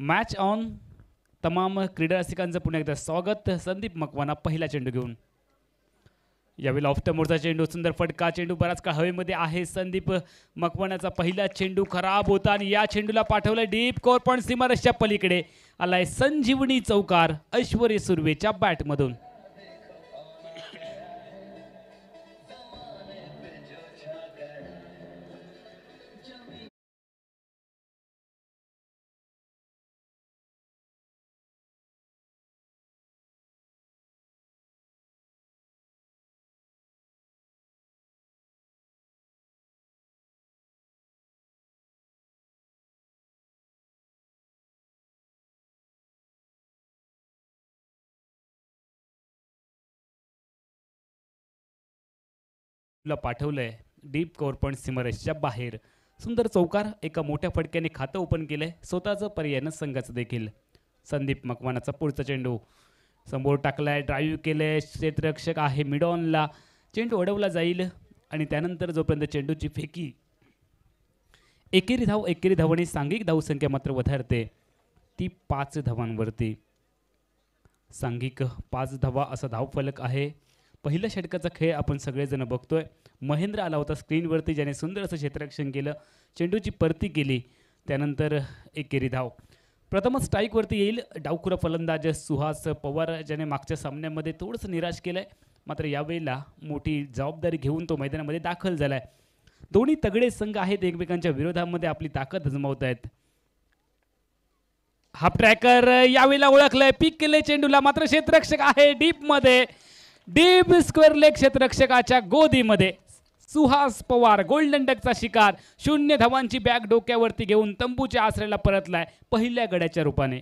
match on तमाम क्रीडा रसिकांचं पुन्हा एकदा स्वागत संदीप मकवाना पहिला चेंडू घेऊन यावेळी ऑफ मोर्चा चेंडू सुंदर फटका चेंडू बराच का हवेमध्ये आहे संदीप मकवाण्याचा पहिला चेंडू खराब होता आणि या चेंडूला पाठवलाय डीप कोर पण सीमारसच्या पलीकडे आलाय संजीवनी चौकार ऐश्वर्य सुर्वेच्या बॅटमधून ला पाठवलं आहे डीप कोरपण सिमरेशच्या बाहेर सुंदर चौकार एका मोठ्या फटक्याने खातं ओपन केलं आहे स्वतःचं पर्यायनं संघाचं देखील संदीप मकवानाचा पुढचा चेंडू समोर टाकलाय ड्राईव्ह केलं आहे क्षेत्ररक्षक आहे मिडॉनला चेंडू अडवला जाईल आणि त्यानंतर जोपर्यंत चेंडूची फेकी एकेरी धाव एकेरी धाव सांघिक धावसंख्या मात्र वधारते ती पाच धावांवरती सांघिक पाच धावा असा धावफलक आहे पहिल्या षटकाचा खेळ आपण सगळेजण बघतोय महेंद्र आला होता स्क्रीनवरती ज्याने सुंदर असं क्षेत्ररक्षण केलं चेंडूची परती केली त्यानंतर एकेरी धाव प्रथमच स्ट्राईकवरती येईल डावखुरा फलंदाज सुहास पवार ज्याने मागच्या सामन्यामध्ये थोडंसं निराश केलं आहे मात्र यावेळेला मोठी जबाबदारी घेऊन तो मैदानामध्ये दाखल झाला आहे दोन्ही तगडे संघ आहेत एकमेकांच्या विरोधामध्ये आपली ताकद अजमावत आहेत हा ट्रॅकर यावेळेला ओळखलाय पिक केले चेंडूला मात्र क्षेत्ररक्षक आहे डीपमध्ये डीप स्क्वेअर लेग क्षेत्ररक्षकाच्या गोदीमध्ये सुहास पवार गोल्डन डकचा शिकार शून्य धावांची बॅग डोक्यावरती घेऊन तंबूच्या आसऱ्याला परतलाय पहिल्या गड्याच्या रूपाने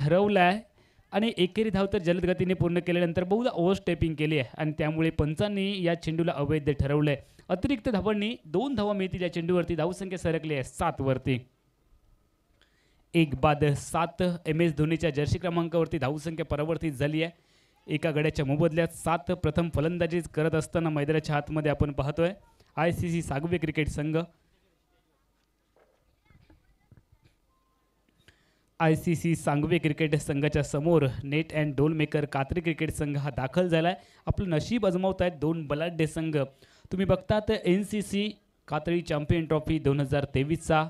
ठरवलं आहे आणि एकेरी धाव तर जलद गतीने पूर्ण केल्यानंतर बहुधा ओव्हरस्टेपिंग केली आहे आणि त्यामुळे पंचांनी या चेंडूला अवैध ठरवलं आहे अतिरिक्त धावांनी दोन धावा मिळतील या चेंडूवरती धावसंख्या सरकली आहे सातवरती एक बाद सात एम एस धोनीच्या जर्सी क्रमांकावरती धावसंख्या परावर्तित झाली आहे एका गड्याच्या मोबदल्यात सात प्रथम फलंदाजी करत असताना मैदानाच्या हातमध्ये आपण पाहतोय आय सी सी सागवे क्रिकेट संघ आय सी सी सांगवे क्रिकेट संघाच्या समोर नेट अँड डोलमेकर कात्री क्रिकेट संघ हा दाखल झाला आहे आपलं नशीब अजमावत आहेत दोन बलाढ्य संघ तुम्ही बघतात एन सी सी कात्री चॅम्पियन ट्रॉफी दोन हजार तेवीसचा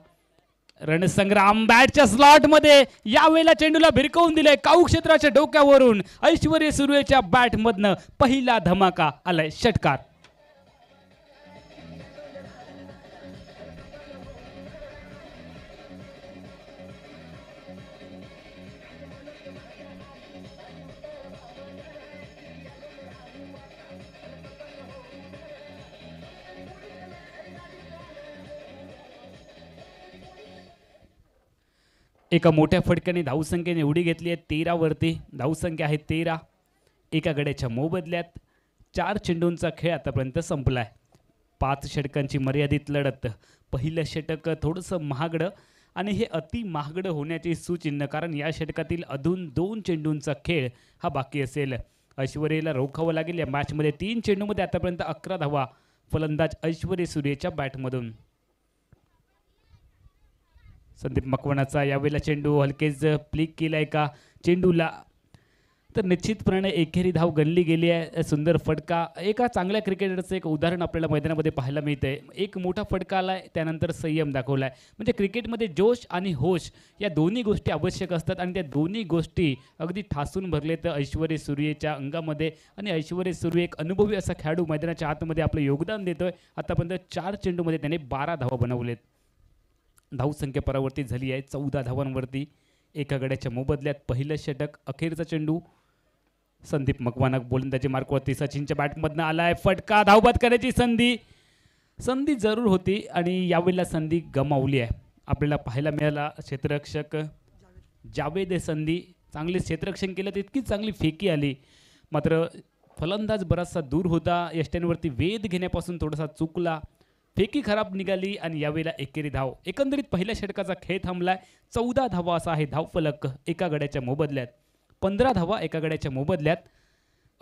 रणसंग्राम बॅटच्या स्लॉटमध्ये यावेळेला चेंडूला भिरकवून दिले काऊ क्षेत्राच्या डोक्यावरून ऐश्वर्य सुर्वेच्या बॅटमधनं पहिला धमाका आलाय षटकार एका मोठ्या फटक्याने धावसंख्येने उडी घेतली आहे तेरावरती धावसंख्या आहे तेरा एका गड्याच्या मोबदल्यात चार चेंडूंचा खेळ आतापर्यंत संपला आहे पाच षटकांची मर्यादित लढत पहिलं षटक थोडंसं महागडं आणि हे अति महागडं होण्याचे सुचिन्ह कारण या षटकातील अधून दोन चेंडूंचा खेळ हा बाकी असेल ऐश्वर्याला रोखावं लागेल या मॅचमध्ये तीन चेंडूमध्ये आतापर्यंत अकरा धावा फलंदाज ऐश्वर्य सूर्यच्या बॅटमधून संदीप मकवणाचा यावेळेला चेंडू हलकेच प्लिक केलाय का चेंडूला तर निश्चितपणे एकेरी धाव गणली गेली आहे सुंदर फटका एका चांगल्या क्रिकेटरचं एक उदाहरण आपल्याला मैदानामध्ये पाहायला आहे एक मोठा फटका आला आहे त्यानंतर संयम दाखवला आहे म्हणजे क्रिकेटमध्ये जोश आणि होश या दोन्ही गोष्टी आवश्यक असतात आणि त्या दोन्ही गोष्टी अगदी ठासून भरले तर ऐश्वर्य सूर्येच्या अंगामध्ये आणि ऐश्वर्य सूर्य एक अनुभवी असा खेळाडू मैदानाच्या आतमध्ये आपलं योगदान देतोय आतापर्यंत चार चेंडूमध्ये त्याने बारा धावा बनवलेत धावसंख्या परावर्तित झाली आहे चौदा धावांवरती एका गड्याच्या मोबदल्यात पहिलं षटक अखेरचा चेंडू संदीप मकवानक बोलंदाजी मार्कवरती सचिनच्या बॅटमधनं आला आहे फटका धावबाद करायची संधी संधी जरूर होती आणि यावेळेला संधी गमावली आहे आपल्याला पाहायला मिळाला क्षेत्ररक्षक जावेद संधी चांगले क्षेत्ररक्षण केलं तितकीच चांगली फेकी आली मात्र फलंदाज बराचसा दूर होता यष्ट्यांवरती वेध घेण्यापासून थोडासा चुकला फेकी खराब निघाली आणि यावेळेला एकेरी धाव एकंदरीत पहिल्या षटकाचा खेळ थांबलाय चौदा धावा असा आहे धावफलक एका गड्याच्या मोबदल्यात पंधरा धावा एका गड्याच्या मोबदल्यात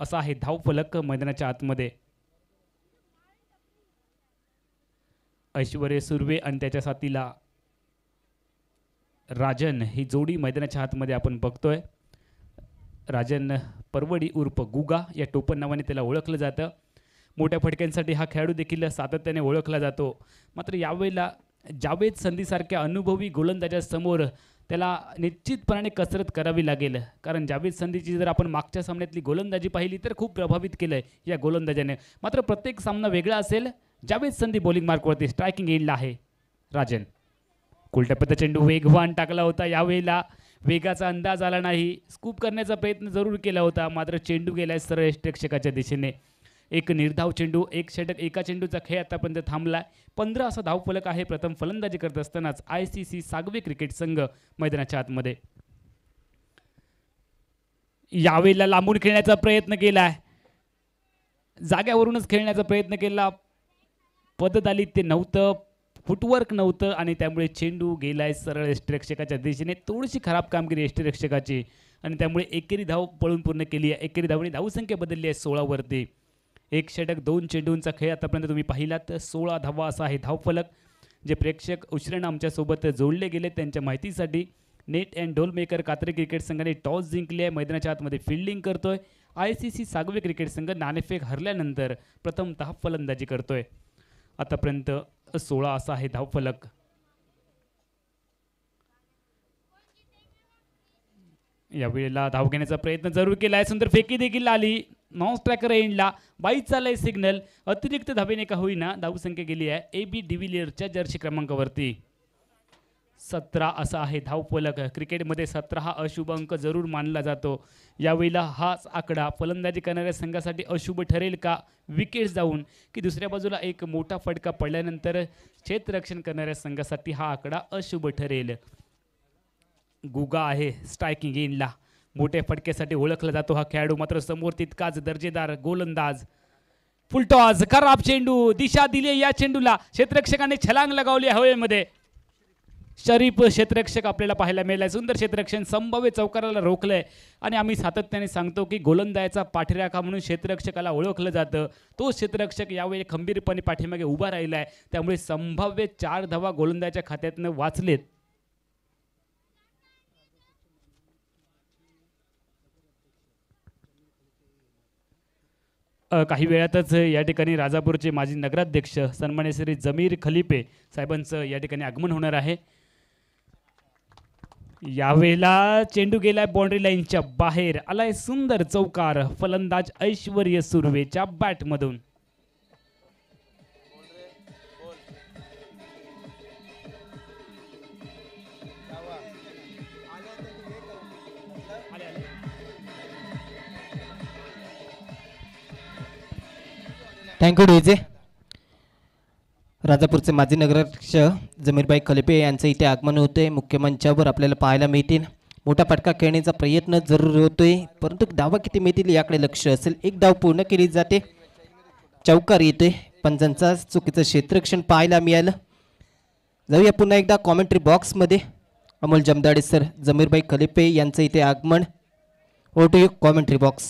असा आहे धावफलक मैदानाच्या आतमध्ये ऐश्वर्य सुर्वे आणि त्याच्या साथीला राजन ही जोडी मैदानाच्या आतमध्ये आपण बघतोय राजन परवडी उर्फ गुगा या टोपण नावाने त्याला ओळखलं जातं मोठ्या फटक्यांसाठी हा खेळाडू देखील सातत्याने ओळखला जातो मात्र यावेळेला जावेद संधीसारख्या अनुभवी गोलंदाजासमोर त्याला निश्चितपणाने कसरत करावी लागेल कारण जावेद संधीची जर आपण मागच्या सामन्यातली गोलंदाजी पाहिली तर खूप प्रभावित केलं आहे या गोलंदाजाने मात्र प्रत्येक सामना वेगळा असेल जावेद संधी बॉलिंग मार्कवरती स्ट्रायकिंग येईल आहे राजन कुलटप्प्याचा चेंडू वेगवान टाकला होता यावेळेला वेगाचा अंदाज आला नाही स्कूप करण्याचा प्रयत्न जरूर केला होता मात्र चेंडू गेलाय सरळ प्रेक्षकाच्या दिशेने एक निर्धाव चेंडू एक षटक एका चेंडूचा खेळ आतापर्यंत थांबला पंधरा असा फलक आहे प्रथम फलंदाजी करत असतानाच आय सी सी सागवे क्रिकेट संघ मैदानाच्या आतमध्ये यावेळेला लांबून खेळण्याचा प्रयत्न केला जाग्यावरूनच खेळण्याचा प्रयत्न केला आली ते नव्हतं फुटवर्क नव्हतं आणि त्यामुळे चेंडू गेलाय सरळ यष्टीरक्षकाच्या दिशेने थोडीशी खराब कामगिरी यष्टीरक्षकाची आणि त्यामुळे एकेरी धाव पळून पूर्ण केली आहे एकेरी धावने धावसंख्या बदलली आहे सोळावरती एक षटक दोन चेंडूंचा खेळ आतापर्यंत तुम्ही पाहिलात सोळा धावा असा आहे धावफलक जे प्रेक्षक उशिरानं आमच्यासोबत जोडले गेले त्यांच्या माहितीसाठी net and Dholmaker Katre cricket संघाने टॉस जिंकले आहे मैदानाच्या आतमध्ये फिल्डिंग करतोय आय सी सी सागवे क्रिकेट संघ नाणेफेक हरल्यानंतर प्रथमतः फलंदाजी करतोय आतापर्यंत सोळा असा आहे धावफलक यावेळेला धाव घेण्याचा प्रयत्न जरूर केला आहे सुंदर फेकी देखील आली नॉन स्ट्रायकर एंडला बाईचा लय सिग्नल अतिरिक्त धाबेने का होईना संख्या गेली आहे ए बी डिव्हिलियरच्या जर्सी क्रमांकावरती सतरा असा आहे फलक क्रिकेटमध्ये सतरा हा अशुभ अंक जरूर मानला जातो यावेळेला हाच आकडा फलंदाजी करणाऱ्या संघासाठी अशुभ ठरेल का विकेट जाऊन की दुसऱ्या बाजूला एक मोठा फटका पडल्यानंतर क्षेत्ररक्षण करणाऱ्या संघासाठी हा आकडा अशुभ ठरेल गुगा आहे स्ट्रायकिंग इनला मोठ्या फटकेसाठी ओळखला जातो हा खेळाडू मात्र समोर तितकाच दर्जेदार गोलंदाज फुलटॉज खराब चेंडू दिशा दिली या चेंडूला क्षेत्रक्षकाने छलांग लगावली हवेमध्ये शरीफ क्षेत्रक्षक आपल्याला पाहायला मिळालाय सुंदर क्षेत्रक्षण संभाव्य चौकाराला रोखलंय आणि आम्ही सातत्याने सांगतो की गोलंदाजाचा पाठीराखा म्हणून क्षेत्रक्षकाला ओळखलं जातं तो क्षेत्रक्षक यावेळी खंबीरपणे पाठीमागे उभा राहिला आहे त्यामुळे संभाव्य चार धावा गोलंदाजाच्या खात्यातनं वाचलेत काही वेळातच या ठिकाणी राजापूरचे माजी नगराध्यक्ष सन्मान्य श्री जमीर खलिपे साहेबांचं या ठिकाणी आगमन होणार आहे यावेळेला चेंडू गेलाय बाउंड्री लाईनच्या बाहेर आलाय सुंदर चौकार फलंदाज ऐश्वर्य सुर्वेच्या बॅटमधून थँक्यू डीजे राजापूरचे माजी नगराध्यक्ष जमीरबाई खलेपे यांचं इथे आगमन होते मुख्य मंचावर आपल्याला पाहायला मिळतील मोठा फटका खेळण्याचा प्रयत्न जरूर होतोय परंतु दावा किती मिळतील याकडे लक्ष असेल एक धाव पूर्ण केली जाते चौकार येते पंचांचा चुकीचं क्षेत्रक्षण पाहायला मिळालं जाऊया पुन्हा एकदा कॉमेंट्री बॉक्समध्ये अमोल जमदाडे सर जमीरबाई खलेपे यांचं इथे आगमन ओ यू कॉमेंट्री बॉक्स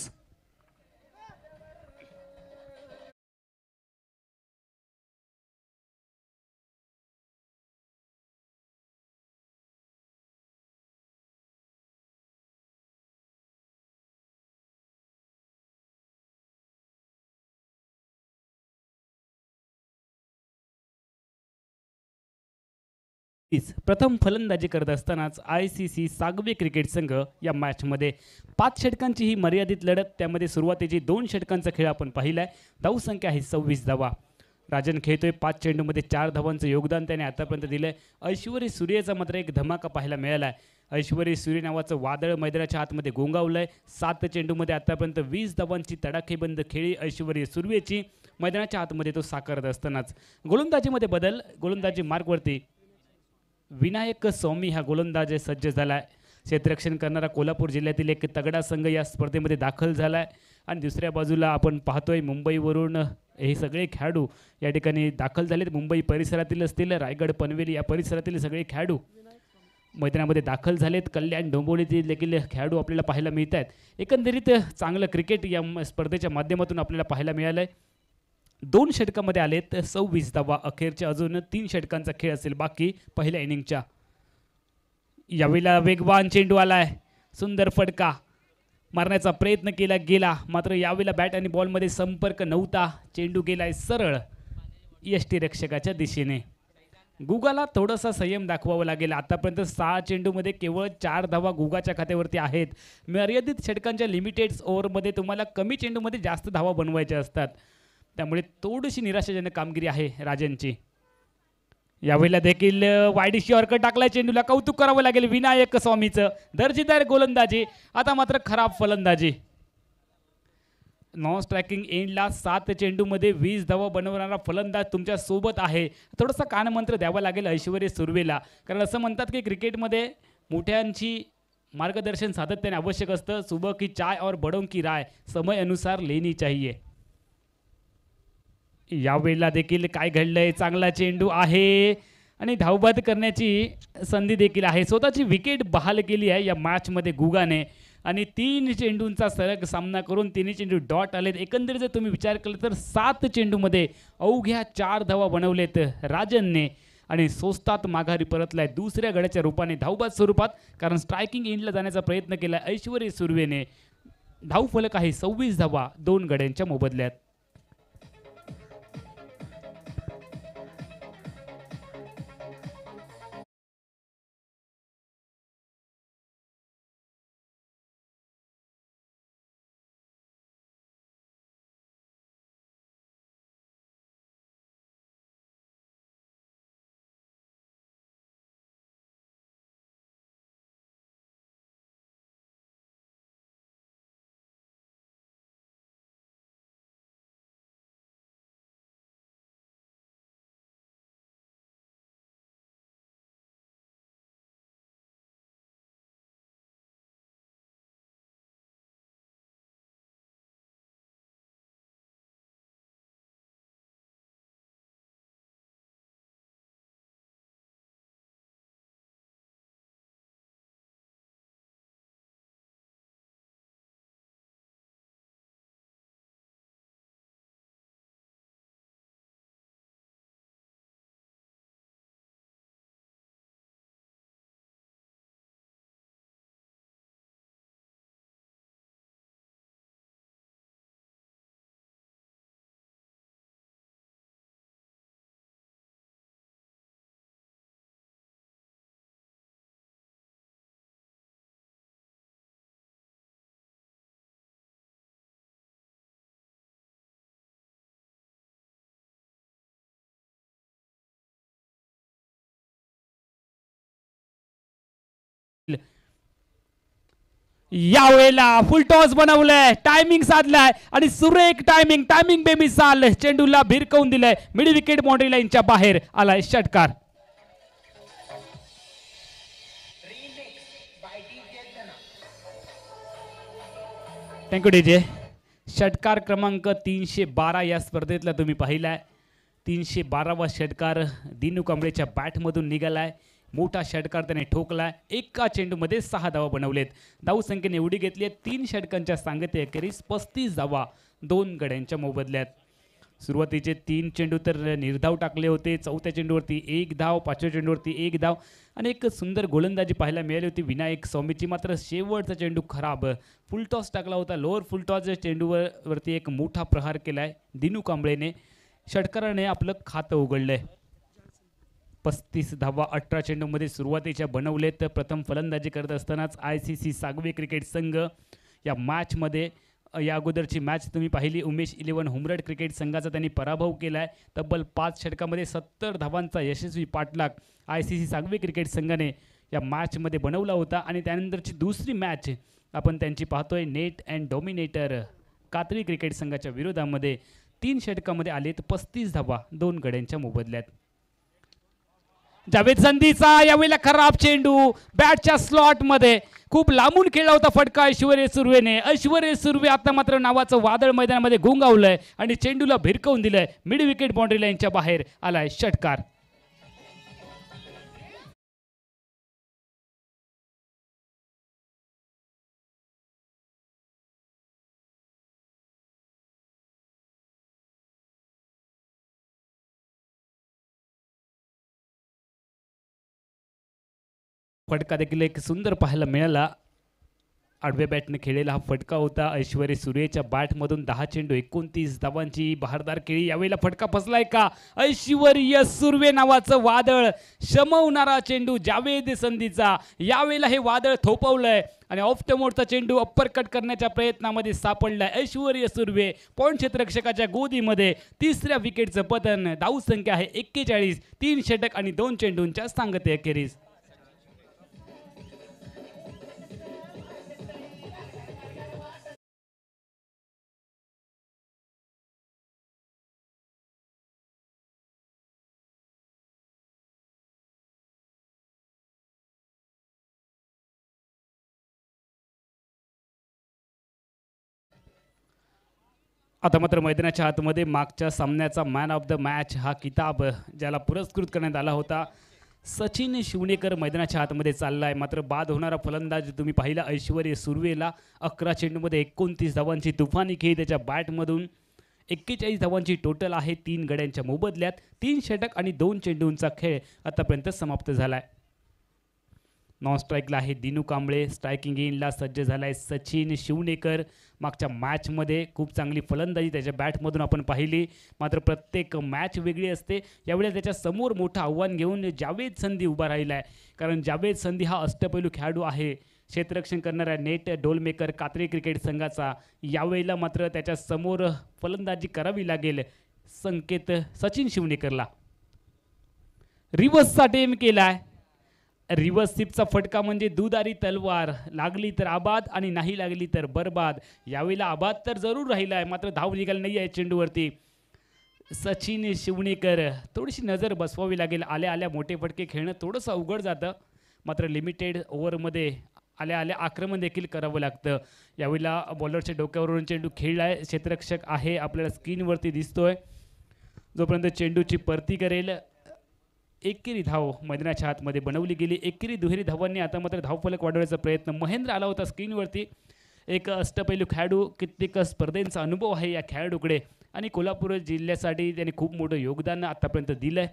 तीस प्रथम फलंदाजी करत असतानाच आय सी सी सागवे क्रिकेट संघ या मॅचमध्ये पाच षटकांची ही मर्यादित लढत त्यामध्ये सुरुवातीची दोन षटकांचा खेळ आपण पाहिला आहे धावसंख्या आहे सव्वीस धावा राजन खेळतोय पाच चेंडूमध्ये चार धावांचं योगदान त्याने आतापर्यंत दिलं आहे सूर्येचा सूर्यचा मात्र एक धमाका पाहायला मिळाला आहे सूर्य नावाचं वादळ मैदानाच्या आतमध्ये गोंगावलं आहे सात चेंडूमध्ये आतापर्यंत वीस धावांची तडाखेबंद खेळी ऐश्वरी सूर्यची मैदानाच्या आतमध्ये तो साकारत असतानाच गोलंदाजीमध्ये बदल गोलंदाजी मार्गवरती विनायक स्वामी हा गोलंदाज सज्ज झाला आहे क्षेत्ररक्षण करणारा कोल्हापूर जिल्ह्यातील एक तगडा संघ या स्पर्धेमध्ये दाखल झाला आहे आणि दुसऱ्या बाजूला आपण पाहतोय मुंबईवरून हे सगळे खेळाडू या ठिकाणी दाखल झालेत मुंबई परिसरातील असतील रायगड पनवेली या परिसरातील सगळे खेळाडू मैदानामध्ये दाखल झालेत कल्याण डोंबोलीतील देखील खेळाडू आपल्याला पाहायला मिळत आहेत एकंदरीत चांगलं क्रिकेट या स्पर्धेच्या माध्यमातून आपल्याला पाहायला मिळालं आहे दोन षटकामध्ये आले तर सव्वीस धावा अखेरच्या अजून तीन षटकांचा खेळ असेल बाकी पहिल्या इनिंगच्या यावेळेला वेगवान चेंडू आलाय सुंदर फटका मारण्याचा प्रयत्न केला गेला मात्र यावेळेला बॅट आणि बॉलमध्ये संपर्क नव्हता चेंडू गेलाय सरळ यष्टी रक्षकाच्या दिशेने गुगाला थोडासा संयम दाखवावा लागेल आतापर्यंत सहा चेंडूमध्ये केवळ चार धावा गुगाच्या खात्यावरती आहेत मर्यादित षटकांच्या लिमिटेड ओव्हरमध्ये तुम्हाला कमी चेंडूमध्ये जास्त धावा बनवायच्या असतात त्यामुळे थोडीशी निराशाजनक कामगिरी आहे राजांची यावेळेला देखील वायडीशी अर्क टाकलाय चेंडूला कौतुक करावं लागेल विनायक स्वामीचं दर्जेदार गोलंदाजी आता मात्र खराब फलंदाजी नॉन स्ट्रायकिंग एंडला सात चेंडूमध्ये वीस धावा बनवणारा फलंदाज तुमच्या सोबत आहे थोडंसं कानमंत्र द्यावा लागेल ऐश्वर्य सुर्वेला कारण असं म्हणतात की क्रिकेटमध्ये मोठ्यांची मार्गदर्शन सातत्याने आवश्यक असतं सुबह की चाय और बडों की राय समय अनुसार लेनी चाहिए यावेळेला देखील काय घडलंय चांगला चेंडू आहे आणि धावबाद करण्याची संधी देखील आहे स्वतःची विकेट बहाल केली आहे या मध्ये गुगाने आणि तीन चेंडूंचा सरग सामना करून तिन्ही चेंडू डॉट आलेत एकंदरीत जर तुम्ही विचार केला तर सात चेंडूमध्ये अवघ्या चार धावा बनवलेत राजनने आणि सोस्तात माघारी परतलाय दुसऱ्या गड्याच्या रूपाने धावबाद स्वरूपात कारण स्ट्रायकिंग इनला जाण्याचा प्रयत्न केला ऐश्वर्य सुर्वेने धावफलक आहे सव्वीस धावा दोन गड्यांच्या मोबदल्यात यावेळेला टॉस बनवलाय टायमिंग साधलाय आणि सुरेख टायमिंग टायमिंग बेमिसाल चेंडूला भिरकवून दिलंय मिड विकेट बाउंड्री लाईनच्या बाहेर आलाय षटकार थँक्यू डीजे षटकार क्रमांक तीनशे बारा या स्पर्धेतला तुम्ही पाहिलाय तीनशे बारावा षटकार दिनू कांबळेच्या बॅटमधून निघालाय मोठा षटकार त्याने ठोकला एका चेंडूमध्ये सहा धावा बनवलेत संख्येने एवढी घेतली आहे तीन षटकांच्या सांगते अखेरीस पस्तीस धावा दोन गड्यांच्या मोबदल्यात सुरुवातीचे तीन चेंडू तर निर्धाव टाकले होते चौथ्या चेंडूवरती एक धाव पाचव्या चेंडूवरती एक धाव आणि एक सुंदर गोलंदाजी पाहायला मिळाली होती विनायक स्वामीची मात्र शेवटचा चेंडू खराब फुलटॉस टाकला होता लोअर फुल टॉस चेंडूवरती एक मोठा प्रहार केला आहे दिनू कांबळेने षटकाराने आपलं खातं उघडलं आहे पस्तीस धावा अठरा चेंडूमध्ये सुरुवातीच्या बनवलेत प्रथम फलंदाजी करत असतानाच आय सी सी सागवी क्रिकेट संघ या मॅचमध्ये या अगोदरची मॅच तुम्ही पाहिली उमेश इलेवन हुमरड क्रिकेट संघाचा त्यांनी पराभव केला आहे तब्बल पाच षटकामध्ये सत्तर धावांचा यशस्वी पाठलाग आय सी सी सागवी क्रिकेट संघाने या मॅचमध्ये बनवला होता आणि त्यानंतरची दुसरी मॅच आपण त्यांची पाहतोय net and dominator Katri cricket संघाच्या विरोधामध्ये तीन षटकामध्ये आलेत पस्तीस धावा दोन गड्यांच्या मोबदल्यात जावेद संधीचा यावेळेला खराब चेंडू बॅटच्या स्लॉटमध्ये खूप लांबून खेळला होता फटका ऐश्वर्य सुर्वेने ऐश्वर्य सुर्वे आता मात्र नावाचं वादळ मैदानामध्ये गुंगावलंय आणि चेंडूला भिरकवून दिलंय मिड विकेट बाउंड्री लाईनच्या बाहेर आलाय षटकार फटका देखील एक सुंदर पाहायला मिळाला आडव्या बॅटने खेळलेला हा फटका होता ऐश्वर्य सुरेच्या बॅटमधून दहा चेंडू एकोणतीस धावांची बहारदार खेळी यावेळेला फटका फसलाय का ऐश्वर्य सुर्वे नावाचं वादळ शमवणारा चेंडू जावेद संधीचा यावेळेला हे वादळ थोपवलंय आणि ऑफ द चेंडू अप्पर कट करण्याच्या प्रयत्नामध्ये सापडलाय ऐश्वर्य सुर्वे पॉईंट क्षेत्ररक्षकाच्या गोदीमध्ये तिसऱ्या विकेटचं पतन धावसंख्या आहे एक्केचाळीस तीन षटक आणि दोन चेंडूंच्या सांगते अखेरीस आता मात्र मैदानाच्या आतमध्ये मागच्या सामन्याचा मॅन ऑफ द मॅच हा किताब ज्याला पुरस्कृत करण्यात आला होता सचिन शिवणेकर मैदानाच्या आतमध्ये चालला आहे मात्र बाद होणारा फलंदाज तुम्ही पाहिला ऐश्वर्य सुर्वेला अकरा चेंडूमध्ये एकोणतीस धावांची तुफानी खेळी त्याच्या बॅटमधून एक्केचाळीस धावांची टोटल आहे तीन गड्यांच्या मोबदल्यात तीन षटक आणि दोन चेंडूंचा खेळ आतापर्यंत समाप्त झाला आहे नॉन स्ट्राईकला आहे दिनू कांबळे स्ट्रायकिंग इनला सज्ज झाला आहे सचिन शिवनेकर मागच्या मॅचमध्ये खूप चांगली फलंदाजी त्याच्या बॅटमधून आपण पाहिली मात्र प्रत्येक मॅच वेगळी असते यावेळेला त्याच्यासमोर मोठं आव्हान घेऊन जावेद संधी उभा राहिला आहे कारण जावेद संधी हा अष्टपैलू खेळाडू आहे क्षेत्ररक्षण करणाऱ्या नेट डोलमेकर कात्री क्रिकेट संघाचा यावेळेला मात्र त्याच्यासमोर फलंदाजी करावी लागेल संकेत सचिन शिवनेकरला रिवर्सचा टेम केला आहे रिवर्स सिपचा फटका म्हणजे दुधारी तलवार लागली तर आबाद आणि नाही लागली तर बरबाद यावेळेला आबाद तर जरूर राहिला आहे मात्र धाव निघाली नाही आहे चेंडूवरती सचिन शिवणेकर थोडीशी नजर बसवावी लागेल आल्या आल्या मोठे फटके खेळणं थोडंसं अवघड जातं मात्र लिमिटेड ओव्हरमध्ये आल्या आल्या आक्रमण देखील करावं लागतं यावेळेला बॉलरच्या डोक्यावरून चेंडू खेळला आहे क्षेत्ररक्षक आहे आपल्याला स्क्रीनवरती दिसतोय जोपर्यंत चेंडूची परती करेल एकेरी धाव मैदानाच्या आतमध्ये बनवली गेली एकेरी दुहेरी धावांनी आता मात्र धावफलक वाढवण्याचा प्रयत्न महेंद्र आला होता स्क्रीनवरती एक अष्टपैलू खेळाडू कित्येक स्पर्धेंचा अनुभव आहे या खेळाडूकडे आणि कोल्हापूर जिल्ह्यासाठी त्याने खूप मोठं योगदान आत्तापर्यंत दिलं आहे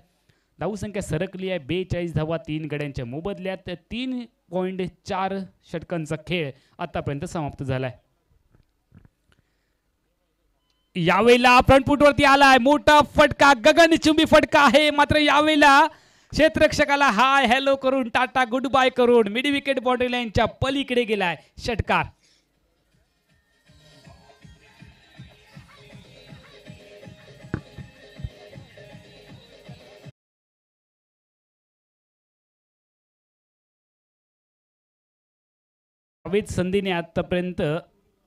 धावसंख्या सरकली आहे बेचाळीस धावा तीन गड्यांच्या मोबदल्यात तीन पॉईंट चार षटकांचा खेळ आत्तापर्यंत समाप्त झाला आहे यावेळेला वरती आलाय मोठा फटका गगन चुंबी फटका आहे मात्र यावेळेला क्षेत्रक्षकाला हाय हॅलो करून टाटा गुड बाय करून मिड विकेट बॉन्ड्री लाईनच्या पलीकडे गेलाय षटकार संधीने आतापर्यंत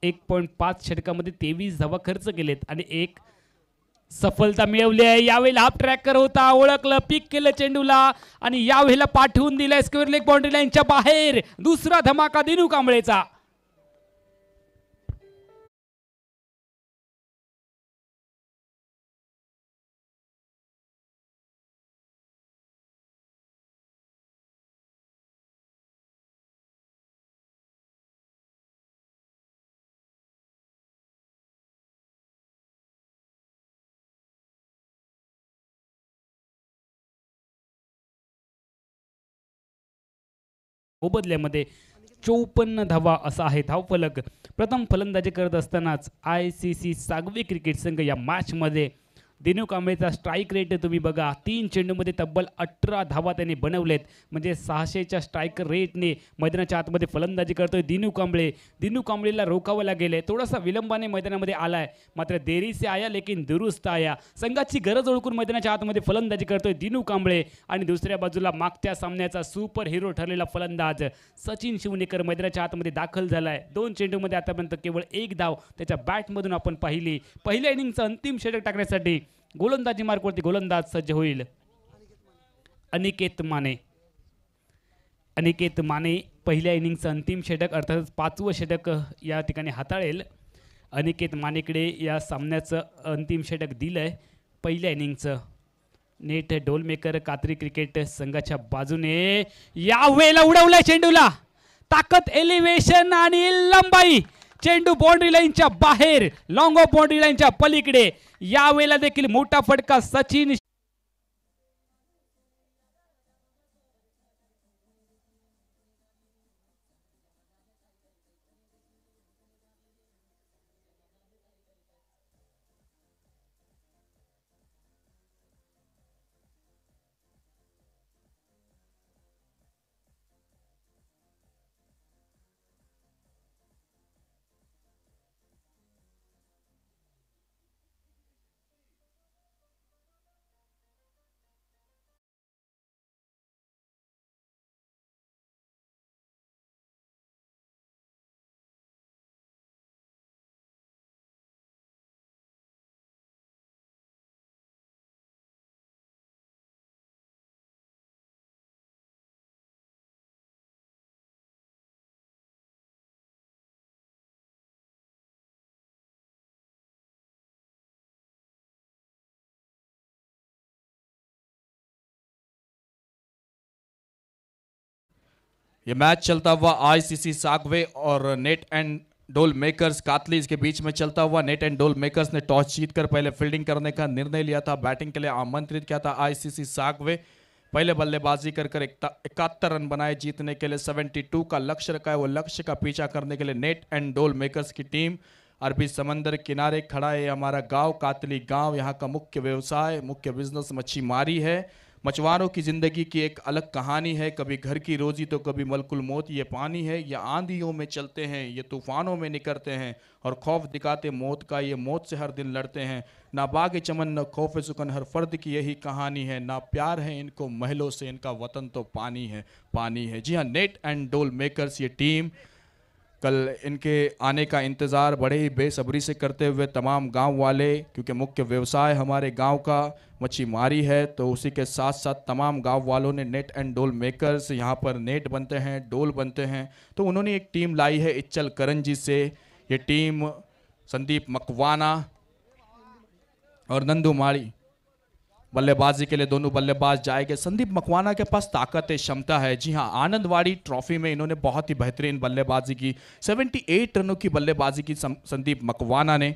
एक पॉईंट पाच षटकामध्ये तेवीस धावा खर्च केलेत आणि एक सफलता मिळवली आहे यावेळी हाफ ट्रॅकर होता ओळखलं पिक केलं चेंडूला आणि यावेळेला पाठवून दिला स्क्वेअर लेग बाउंड्री लाईनच्या बाहेर दुसरा धमाका दिनू कांबळेचा मोबदल्यामध्ये चौपन्न धावा असा आहे धावफलक प्रथम फलंदाजी करत असतानाच आय सी सी सागवी क्रिकेट संघ या मॅचमध्ये दिनू कांबळेचा स्ट्राईक रेट तुम्ही बघा तीन चेंडूमध्ये तब्बल अठरा धावा त्याने बनवलेत म्हणजे सहाशेच्या स्ट्राईक रेटने मैदानाच्या आतमध्ये फलंदाजी करतोय दिनू कांबळे दिनू कांबळेला रोखावं लागेल थोडासा विलंबाने मैदानामध्ये आलाय मात्र देरी से आया लेकिन दुरुस्त आया संघाची गरज ओळखून मैदानाच्या आतमध्ये फलंदाजी करतोय दिनू कांबळे आणि दुसऱ्या बाजूला मागच्या सामन्याचा सुपर हिरो ठरलेला फलंदाज सचिन शिवनेकर मैदानाच्या आतमध्ये दाखल झालाय दोन चेंडूमध्ये आतापर्यंत केवळ एक धाव त्याच्या बॅटमधून आपण पाहिली पहिल्या इनिंगचा अंतिम षटक टाकण्यासाठी गोलंदाजी मार्कवरती गोलंदाज सज्ज होईल अनिकेत माने अनिकेत माने पहिल्या इनिंगचं अंतिम षटक अर्थातच पाचवं षटक या ठिकाणी हाताळेल अनिकेत मानेकडे या सामन्याचं अंतिम षटक दिलंय पहिल्या इनिंगचं नेट डोलमेकर कात्री क्रिकेट संघाच्या बाजूने या वेळेला उडवलाय चेंडूला ताकद एलिव्हेशन आणि लंबाई चेंडू बाउंड्री लाईनच्या बाहेर लॉंग ऑफ बाउंड्री लाईनच्या पलीकडे यावेळेला देखील मोठा फटका सचिन ये मैच चलता हुआ आईसीसी सागवे और नेट एंड डोल मेकर्स कातलीज के बीच में चलता हुआ नेट एंड डोल मेकर्स ने टॉस जीतकर पहले फील्डिंग करने का निर्णय लिया था बैटिंग के लिए आमंत्रित किया था आईसीसी सागवे पहले बल्लेबाजी कर कर इकहत्तर रन बनाए जीतने के लिए 72 का लक्ष्य रखा है वो लक्ष्य का पीछा करने के लिए नेट एंड डोल मेकर्स की टीम अरबी समंदर किनारे खड़ा है हमारा गांव कातली गांव यहां का मुख्य व्यवसाय मुख्य बिजनेस मारी है मछुआरों की ज़िंदगी की एक अलग कहानी है कभी घर की रोज़ी तो कभी मलकुल मौत ये पानी है ये आंधियों में चलते हैं ये तूफ़ानों में निकलते हैं और खौफ दिखाते मौत का ये मौत से हर दिन लड़ते हैं ना बाग चमन न खौफ सुकन हर फर्द की यही कहानी है ना प्यार है इनको महलों से इनका वतन तो पानी है पानी है जी हाँ नेट एंड डोल मेकर्स ये टीम कल इनके आने का इंतज़ार बड़े ही बेसब्री से करते हुए तमाम गांव वाले क्योंकि मुख्य व्यवसाय हमारे गांव का मच्छी मारी है तो उसी के साथ साथ तमाम गांव वालों ने नेट एंड डोल मेकर्स यहां पर नेट बनते हैं डोल बनते हैं तो उन्होंने एक टीम लाई है इच्चल करण जी से ये टीम संदीप मकवाना और नंदू माड़ी बल्लेबाजी के लिए दोनों बल्लेबाज जाएंगे संदीप मकवाना के पास ताकत है क्षमता है जी हाँ आनंदवाड़ी ट्रॉफी में इन्होंने बहुत ही बेहतरीन बल्लेबाजी की 78 रनों की बल्लेबाजी की संदीप मकवाना ने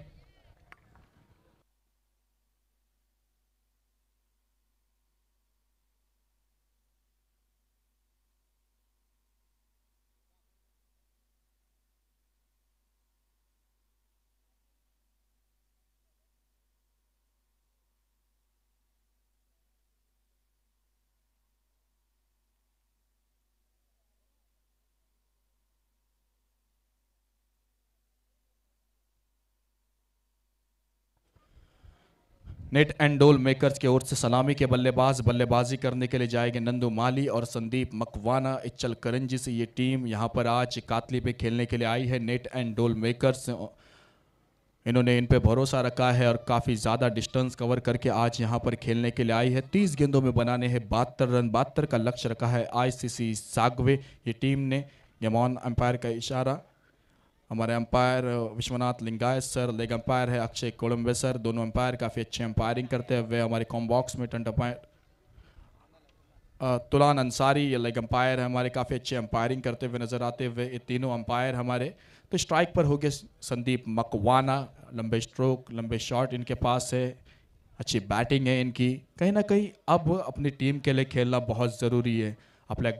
नेट एंड डोल मेकर्स की ओर से सलामी के बल्लेबाज बल्लेबाजी करने के लिए जाएंगे नंदू माली और संदीप मकवाना इच्चल करंजी से ये टीम यहाँ पर आज कातली पे खेलने के लिए आई है नेट एंड डोल मेकर्स इन्होंने इन पे भरोसा रखा है और काफ़ी ज़्यादा डिस्टेंस कवर करके आज यहाँ पर खेलने के लिए आई है तीस गेंदों में बनाने हैं बहत्तर रन बहत्तर का लक्ष्य रखा है आई सागवे ये टीम ने यमान अंपायर का इशारा हमारे umpire Vishwanath Lingayat sir leg umpire है अक्षय कोलम्बे सर दोनों अंपायर काफ़ी अच्छे अंपायरिंग करते हुए हमारे कॉम बॉक्स में टंट अंपायर तुलान अंसारी ये लेग अंपायर है हमारे काफ़ी अच्छे अंपायरिंग करते हुए नज़र आते हुए ये तीनों अंपायर हमारे तो स्ट्राइक पर हो गए संदीप मकवाना लंबे स्ट्रोक लंबे शॉट इनके पास है अच्छी बैटिंग है इनकी कहीं ना कहीं अब अपनी टीम के लिए खेलना बहुत ज़रूरी है अपने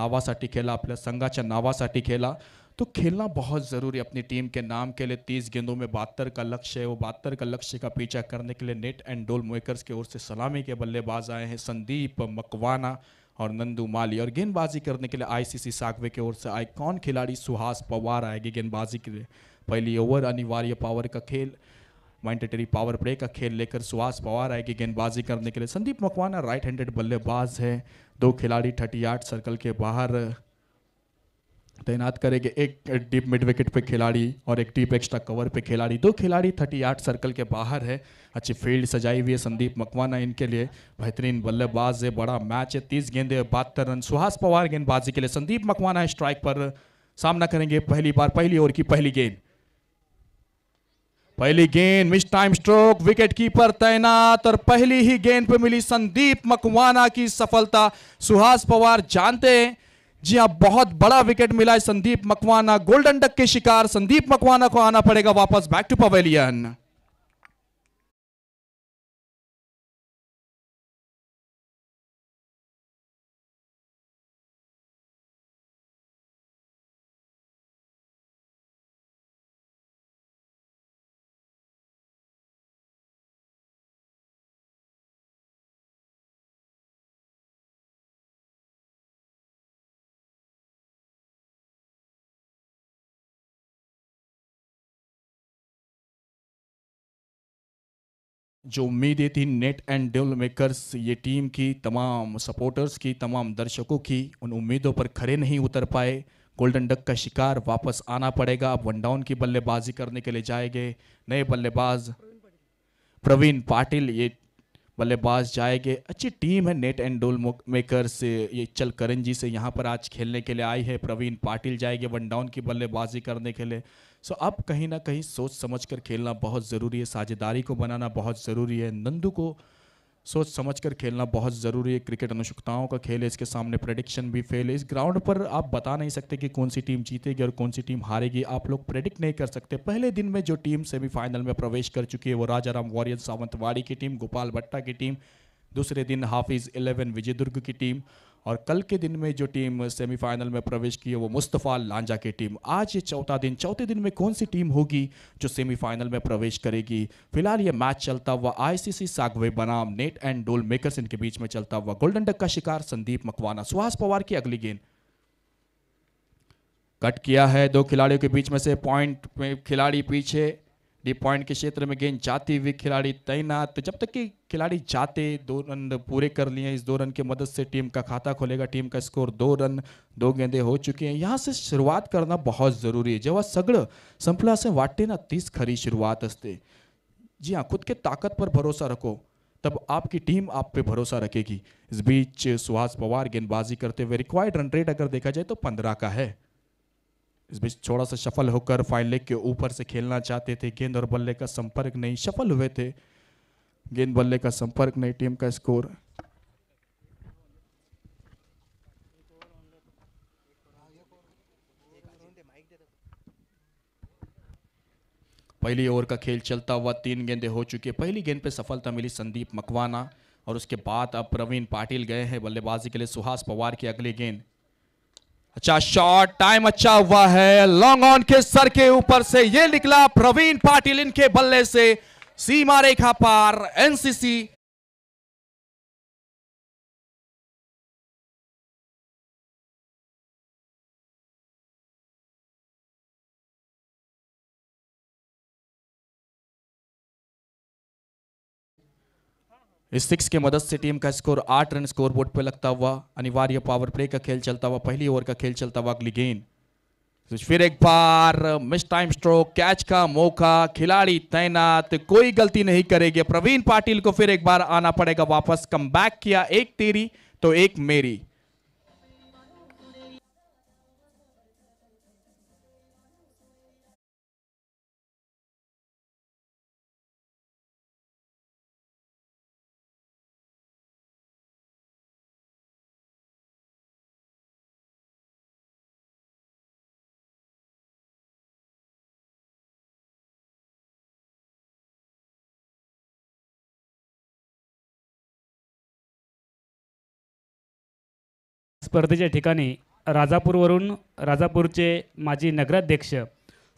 नावा सा खेला अपने आपल्या नावा सा खेला तो खेलना बहुत ज़रूरी अपनी टीम के नाम के लिए तीस गेंदों में बहत्तर का लक्ष्य है वो बहत्तर का लक्ष्य का पीछा करने के लिए नेट एंड डोल मेकर्स की ओर से सलामी के बल्लेबाज आए हैं संदीप मकवाना और नंदू माली और गेंदबाजी करने के लिए आईसीसी सागवे की ओर से कौन खिलाड़ी सुहास पवार आएगी गेंदबाजी के लिए पहली ओवर अनिवार्य पावर का खेल माइंडेटरी पावर प्ले का खेल लेकर सुहास पवार आएगी गेंदबाजी करने के लिए संदीप मकवाना राइट हैंडेड बल्लेबाज है दो खिलाड़ी थर्टी सर्कल के बाहर तैनात करेंगे एक डीप मिड विकेट पे खिलाड़ी और एक डीप एक्स्ट्रा कवर पे खिलाड़ी दो खिलाड़ी थर्टी आठ सर्कल के बाहर है अच्छी फील्ड सजाई हुई है संदीप मकवाना इनके लिए बेहतरीन बल्लेबाज है बड़ा मैच है तीस गेंदे बहत्तर रन सुहास पवार गेंदबाजी के लिए संदीप मकवाना स्ट्राइक पर सामना करेंगे पहली बार पहली ओवर की पहली गेंद पहली गेंद mistime stroke wicket keeper तैनात और पहली ही गेंद पे मिली संदीप मकवाना की सफलता सुहास पवार जानते हैं जी हाँ बहुत बड़ा विकेट मिला है संदीप मकवाना गोल्डन डक के शिकार संदीप मकवाना को आना पड़ेगा वापस बैक टू पवेलियन जो उम्मीदें थी नेट एंड डेवल मेकर्स ये टीम की तमाम सपोर्टर्स की तमाम दर्शकों की उन उम्मीदों पर खड़े नहीं उतर पाए गोल्डन डक का शिकार वापस आना पड़ेगा अब वन डाउन की बल्लेबाजी करने के लिए जाएंगे नए बल्लेबाज प्रवीण पाटिल ये बल्लेबाज जाएंगे अच्छी टीम है नेट एंड डोल मेकर से ये चल करण जी से यहाँ पर आज खेलने के लिए आई है प्रवीण पाटिल जाएंगे वन डाउन की बल्लेबाजी करने के लिए सो अब कहीं ना कहीं सोच समझ कर खेलना बहुत ज़रूरी है साझेदारी को बनाना बहुत ज़रूरी है नंदू को सोच समझ कर खेलना बहुत ज़रूरी है क्रिकेट अनुशक्ताओं का खेल है इसके सामने प्रडिक्शन भी फेल है इस ग्राउंड पर आप बता नहीं सकते कि कौन सी टीम जीतेगी और कौन सी टीम हारेगी आप लोग प्रेडिक्ट नहीं कर सकते पहले दिन में जो टीम सेमीफाइनल में प्रवेश कर चुकी है वो राजाराम वॉरियर्स सावंतवाड़ी की टीम गोपाल भट्टा की टीम दूसरे दिन हाफिज़ इलेवन विजयदुर्ग की टीम और कल के दिन में जो टीम सेमीफाइनल में प्रवेश की है वो मुस्तफ़ा लांजा की टीम आज ये चौथा दिन चौथे दिन में कौन सी टीम होगी जो सेमीफाइनल में प्रवेश करेगी फिलहाल ये मैच चलता हुआ आईसीसी सागवे बनाम नेट एंड डोल मेकर्स इनके बीच में चलता हुआ गोल्डन डक का शिकार संदीप मकवाना सुहास पवार की अगली गेंद कट किया है दो खिलाड़ियों के बीच में से पॉइंट में खिलाड़ी पीछे डी पॉइंट के क्षेत्र में गेंद जाती हुई खिलाड़ी तैनात जब तक कि खिलाड़ी जाते दो रन पूरे कर लिए इस दो रन की मदद से टीम का खाता खोलेगा टीम का स्कोर दो रन दो गेंदे हो चुके हैं यहाँ से शुरुआत करना बहुत जरूरी जब वह सगड़ संपला से वाटे ना तीस खरी शुरुआत हस्ते जी हाँ खुद के ताकत पर भरोसा रखो तब आपकी टीम आप पे भरोसा रखेगी इस बीच सुहास पवार गेंदबाजी करते हुए रिक्वायर्ड रन रेट अगर देखा जाए तो पंद्रह का है इस बीच थोड़ा सा सफल होकर फाइन लेग के ऊपर से खेलना चाहते थे गेंद और बल्ले का संपर्क नहीं सफल हुए थे गेंद बल्ले का संपर्क नहीं टीम का स्कोर पहली ओवर का खेल चलता हुआ तीन गेंदे हो चुकी है पहली गेंद पे सफलता मिली संदीप मकवाना और उसके बाद अब प्रवीण पाटिल गए हैं बल्लेबाजी के लिए सुहास पवार की अगली गेंद अच्छा शॉट टाइम अच्छा हुआ है लॉन्ग ऑन के सर के ऊपर से ये निकला प्रवीण पाटिल इनके बल्ले से सीमा रेखा पार एनसीसी इस सिक्स के मदद से टीम का स्कोर आठ रन स्कोर बोर्ड पर लगता हुआ अनिवार्य पावर प्ले का खेल चलता हुआ पहली ओवर का खेल चलता हुआ अगली गेंद तो फिर एक बार मिस टाइम स्ट्रोक कैच का मौका खिलाड़ी तैनात कोई गलती नहीं करेगी प्रवीण पाटिल को फिर एक बार आना पड़ेगा वापस कम किया एक तेरी तो एक मेरी स्पर्धेच्या ठिकाणी राजापूरवरून राजापूरचे माजी नगराध्यक्ष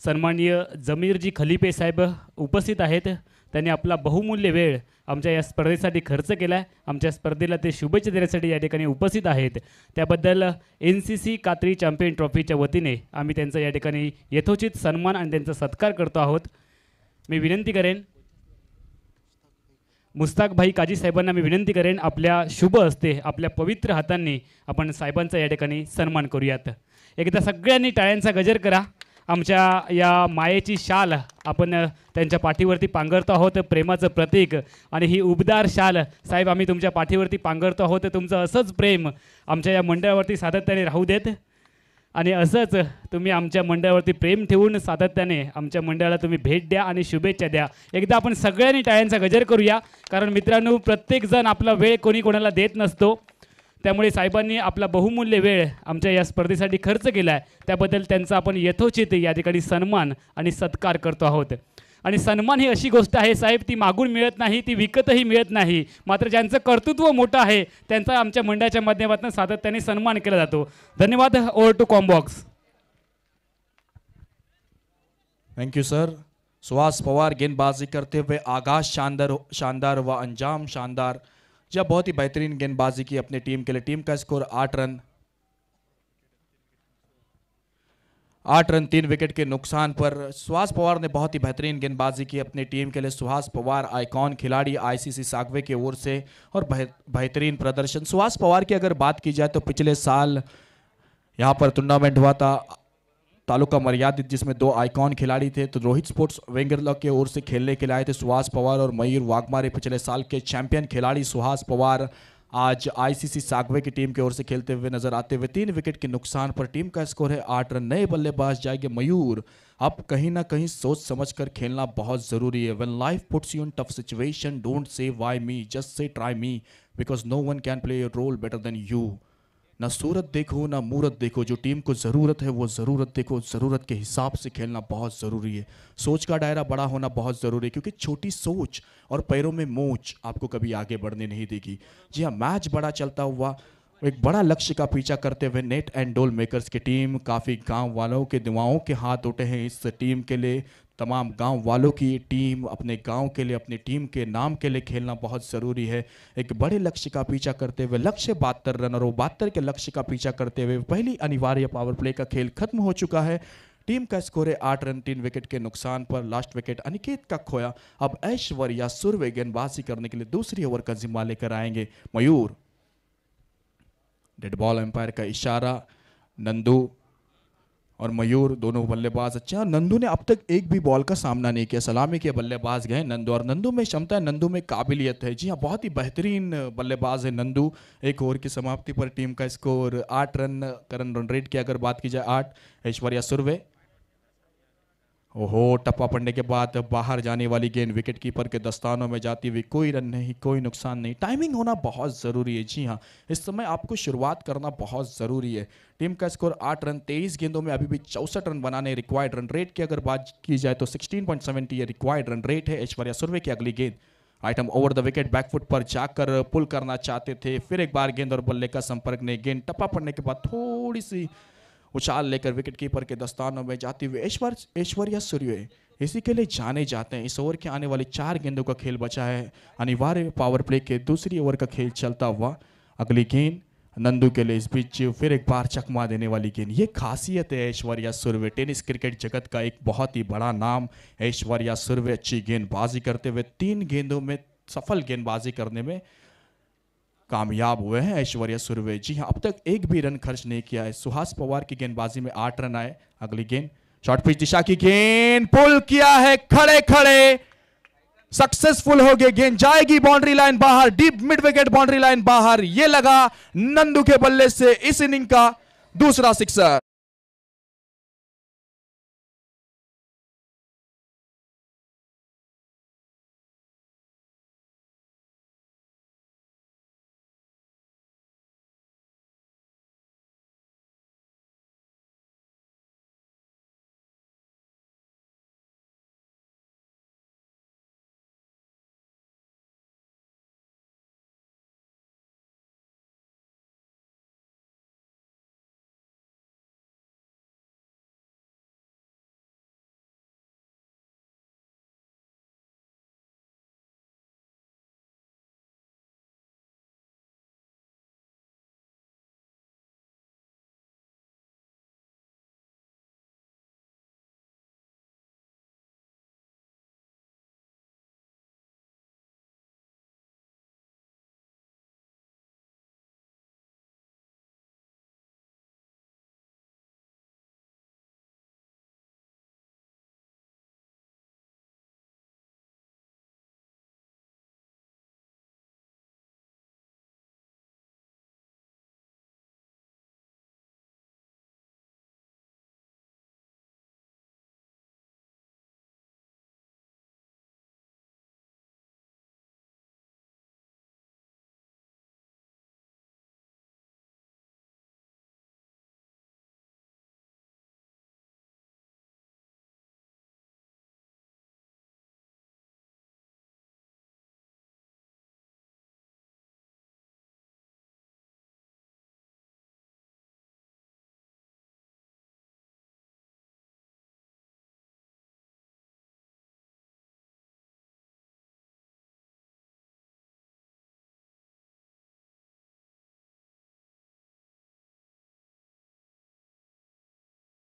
सन्माननीय जमीरजी खलिपे साहेब उपस्थित आहेत त्यांनी आपला बहुमूल्य वेळ आमच्या या स्पर्धेसाठी खर्च केला आहे आमच्या स्पर्धेला ते शुभेच्छा देण्यासाठी या ठिकाणी उपस्थित आहेत त्याबद्दल एन सी सी कात्री चॅम्पियन ट्रॉफीच्या वतीने आम्ही त्यांचा या ठिकाणी यथोचित सन्मान आणि त्यांचा सत्कार करतो आहोत मी विनंती करेन मुस्ताकभाई काजी साहेबांना मी विनंती करेन आपल्या शुभ असते आपल्या पवित्र हातांनी आपण साहेबांचा या ठिकाणी सन्मान करूयात एकदा सगळ्यांनी टाळ्यांचा गजर करा आमच्या या मायेची शाल आपण त्यांच्या पाठीवरती पांघरतो आहोत प्रेमाचं प्रतीक आणि ही उबदार शाल साहेब आम्ही तुमच्या पाठीवरती पांघरतो आहोत तुमचं असंच प्रेम आमच्या या मंडळावरती सातत्याने राहू देत आणि असंच तुम्ही आमच्या मंडळावरती प्रेम ठेवून सातत्याने आमच्या मंडळाला तुम्ही भेट द्या आणि शुभेच्छा द्या एकदा आपण सगळ्यांनी टाळ्यांचा गजर करूया कारण मित्रांनो प्रत्येकजण आपला वेळ कोणी कोणाला देत नसतो त्यामुळे साहेबांनी आपला बहुमूल्य वेळ आमच्या या स्पर्धेसाठी खर्च केला आहे त्याबद्दल त्यांचा आपण यथोचित या ठिकाणी सन्मान आणि सत्कार करतो आहोत आणि सन्मान ही अशी गोष्ट आहे साहेब ती मागून मिळत नाही ती विकतही मिळत नाही मात्र ज्यांचं कर्तृत्व मोठं आहे त्यांचा आमच्या मंडळाच्या माध्यमातून सातत्याने सन्मान केला जातो धन्यवाद over to com box thank you you sir Suhas Pawar गेंदबाजी करते हुए आगाज शानदार शानदार व अंजाम शानदार जब बहुत ही बेहतरीन गेंदबाजी की अपनी टीम के लिए टीम का स्कोर आठ रन आठ रन तीन विकेट के नुकसान पर सुहास पवार ने बहुत ही बेहतरीन गेंदबाजी की अपनी टीम के लिए सुहास पवार आइकॉन खिलाड़ी आईसीसी सागवे की ओर से और बेहतरीन प्रदर्शन सुहास पवार की अगर बात की जाए तो पिछले साल यहाँ पर टूर्नामेंट हुआ था तालुका मर्यादित जिसमें दो आइकॉन खिलाड़ी थे तो रोहित स्पोर्ट्स वेंगरला की ओर से खेलने के लिए आए थे सुहास पवार और मयूर वाघमारे पिछले साल के चैंपियन खिलाड़ी सुहास पवार आज आईसीसी सागवे की टीम की ओर से खेलते हुए नजर आते हुए तीन विकेट के नुकसान पर टीम का स्कोर है आठ रन नए बल्लेबाज जाएंगे मयूर अब कहीं ना कहीं सोच समझ कर खेलना बहुत जरूरी है when life puts you in tough situation don't say why me just say try me because no one can play your role better than you ना सूरत देखो ना मूरत देखो जो टीम को ज़रूरत है वो ज़रूरत देखो ज़रूरत के हिसाब से खेलना बहुत ज़रूरी है सोच का दायरा बड़ा होना बहुत ज़रूरी है क्योंकि छोटी सोच और पैरों में मोच आपको कभी आगे बढ़ने नहीं देगी जी हाँ मैच बड़ा चलता हुआ एक बड़ा लक्ष्य का पीछा करते हुए नेट एंड डोल मेकर्स की टीम काफ़ी गांव वालों के दुआओं के हाथ उठे हैं इस टीम के लिए तमाम गांव वालों की टीम अपने गांव के लिए अपनी टीम के नाम के लिए खेलना बहुत ज़रूरी है एक बड़े लक्ष्य का पीछा करते हुए लक्ष्य बहत्तर रन और बहत्तर के लक्ष्य का पीछा करते हुए पहली अनिवार्य पावर प्ले का खेल खत्म हो चुका है टीम का स्कोर है आठ रन तीन विकेट के नुकसान पर लास्ट विकेट अनिकेत का खोया अब ऐश्वर्या सूर्य गेंदबाजी करने के लिए दूसरी ओवर का जिम्मा लेकर आएंगे मयूर डेड बॉल एम्पायर का इशारा नंदू और मयूर दोनों बल्लेबाज अच्छे हैं और नंदू ने अब तक एक भी बॉल का सामना नहीं किया सलामी के बल्लेबाज गए नंदू और नंदू में क्षमता है नंदू में काबिलियत है जी हाँ बहुत ही बेहतरीन बल्लेबाज है नंदू एक ओवर की समाप्ति पर टीम का स्कोर आठ रन करन रन रेट की अगर बात की जाए आठ ऐश्वर्या सुरवे ओहो टप्पा पड़ने के बाद बाहर जाने वाली गेंद विकेट कीपर के दस्तानों में जाती हुई कोई रन नहीं कोई नुकसान नहीं टाइमिंग होना बहुत ज़रूरी है जी हाँ इस समय आपको शुरुआत करना बहुत ज़रूरी है टीम का स्कोर आठ रन तेईस गेंदों में अभी भी चौसठ रन बनाने रिक्वायर्ड रन रेट की अगर बात की जाए तो सिक्सटीन पॉइंट सेवेंटी ये रिक्वायर्ड रन रेट है ऐश्वर्या सुर्वे की अगली गेंद आइटम ओवर द विकेट बैकफुट पर जाकर पुल करना चाहते थे फिर एक बार गेंद और बल्ले का संपर्क नहीं गेंद टप्पा पड़ने के बाद थोड़ी सी उछाल लेकर विकेट कीपर के दस्तानों में जाती हुई ऐश्वर्य ऐश्वर्या सूर्य इसी के लिए जाने जाते हैं इस ओवर के आने वाले चार गेंदों का खेल बचा है अनिवार्य पावर प्ले के दूसरी ओवर का खेल चलता हुआ अगली गेंद नंदू के लिए इस बीच फिर एक बार चकमा देने वाली गेंद ये खासियत है ऐश्वर्या सुर्वे टेनिस क्रिकेट जगत का एक बहुत ही बड़ा नाम ऐश्वर्या सुर्वे अच्छी गेंदबाजी करते हुए तीन गेंदों में सफल गेंदबाजी करने में कामयाब हुए हैं ऐश्वर्या सुरवे जी हाँ अब तक एक भी रन खर्च नहीं किया है सुहास पवार की गेंदबाजी में आठ रन आए अगली गेंद शॉर्ट पिच दिशा की गेंद पुल किया है खड़े खड़े सक्सेसफुल हो गए गेंद जाएगी बाउंड्री लाइन बाहर deep mid wicket boundary line बाहर यह लगा नंदू के बल्ले से इस इनिंग का दूसरा सिक्सर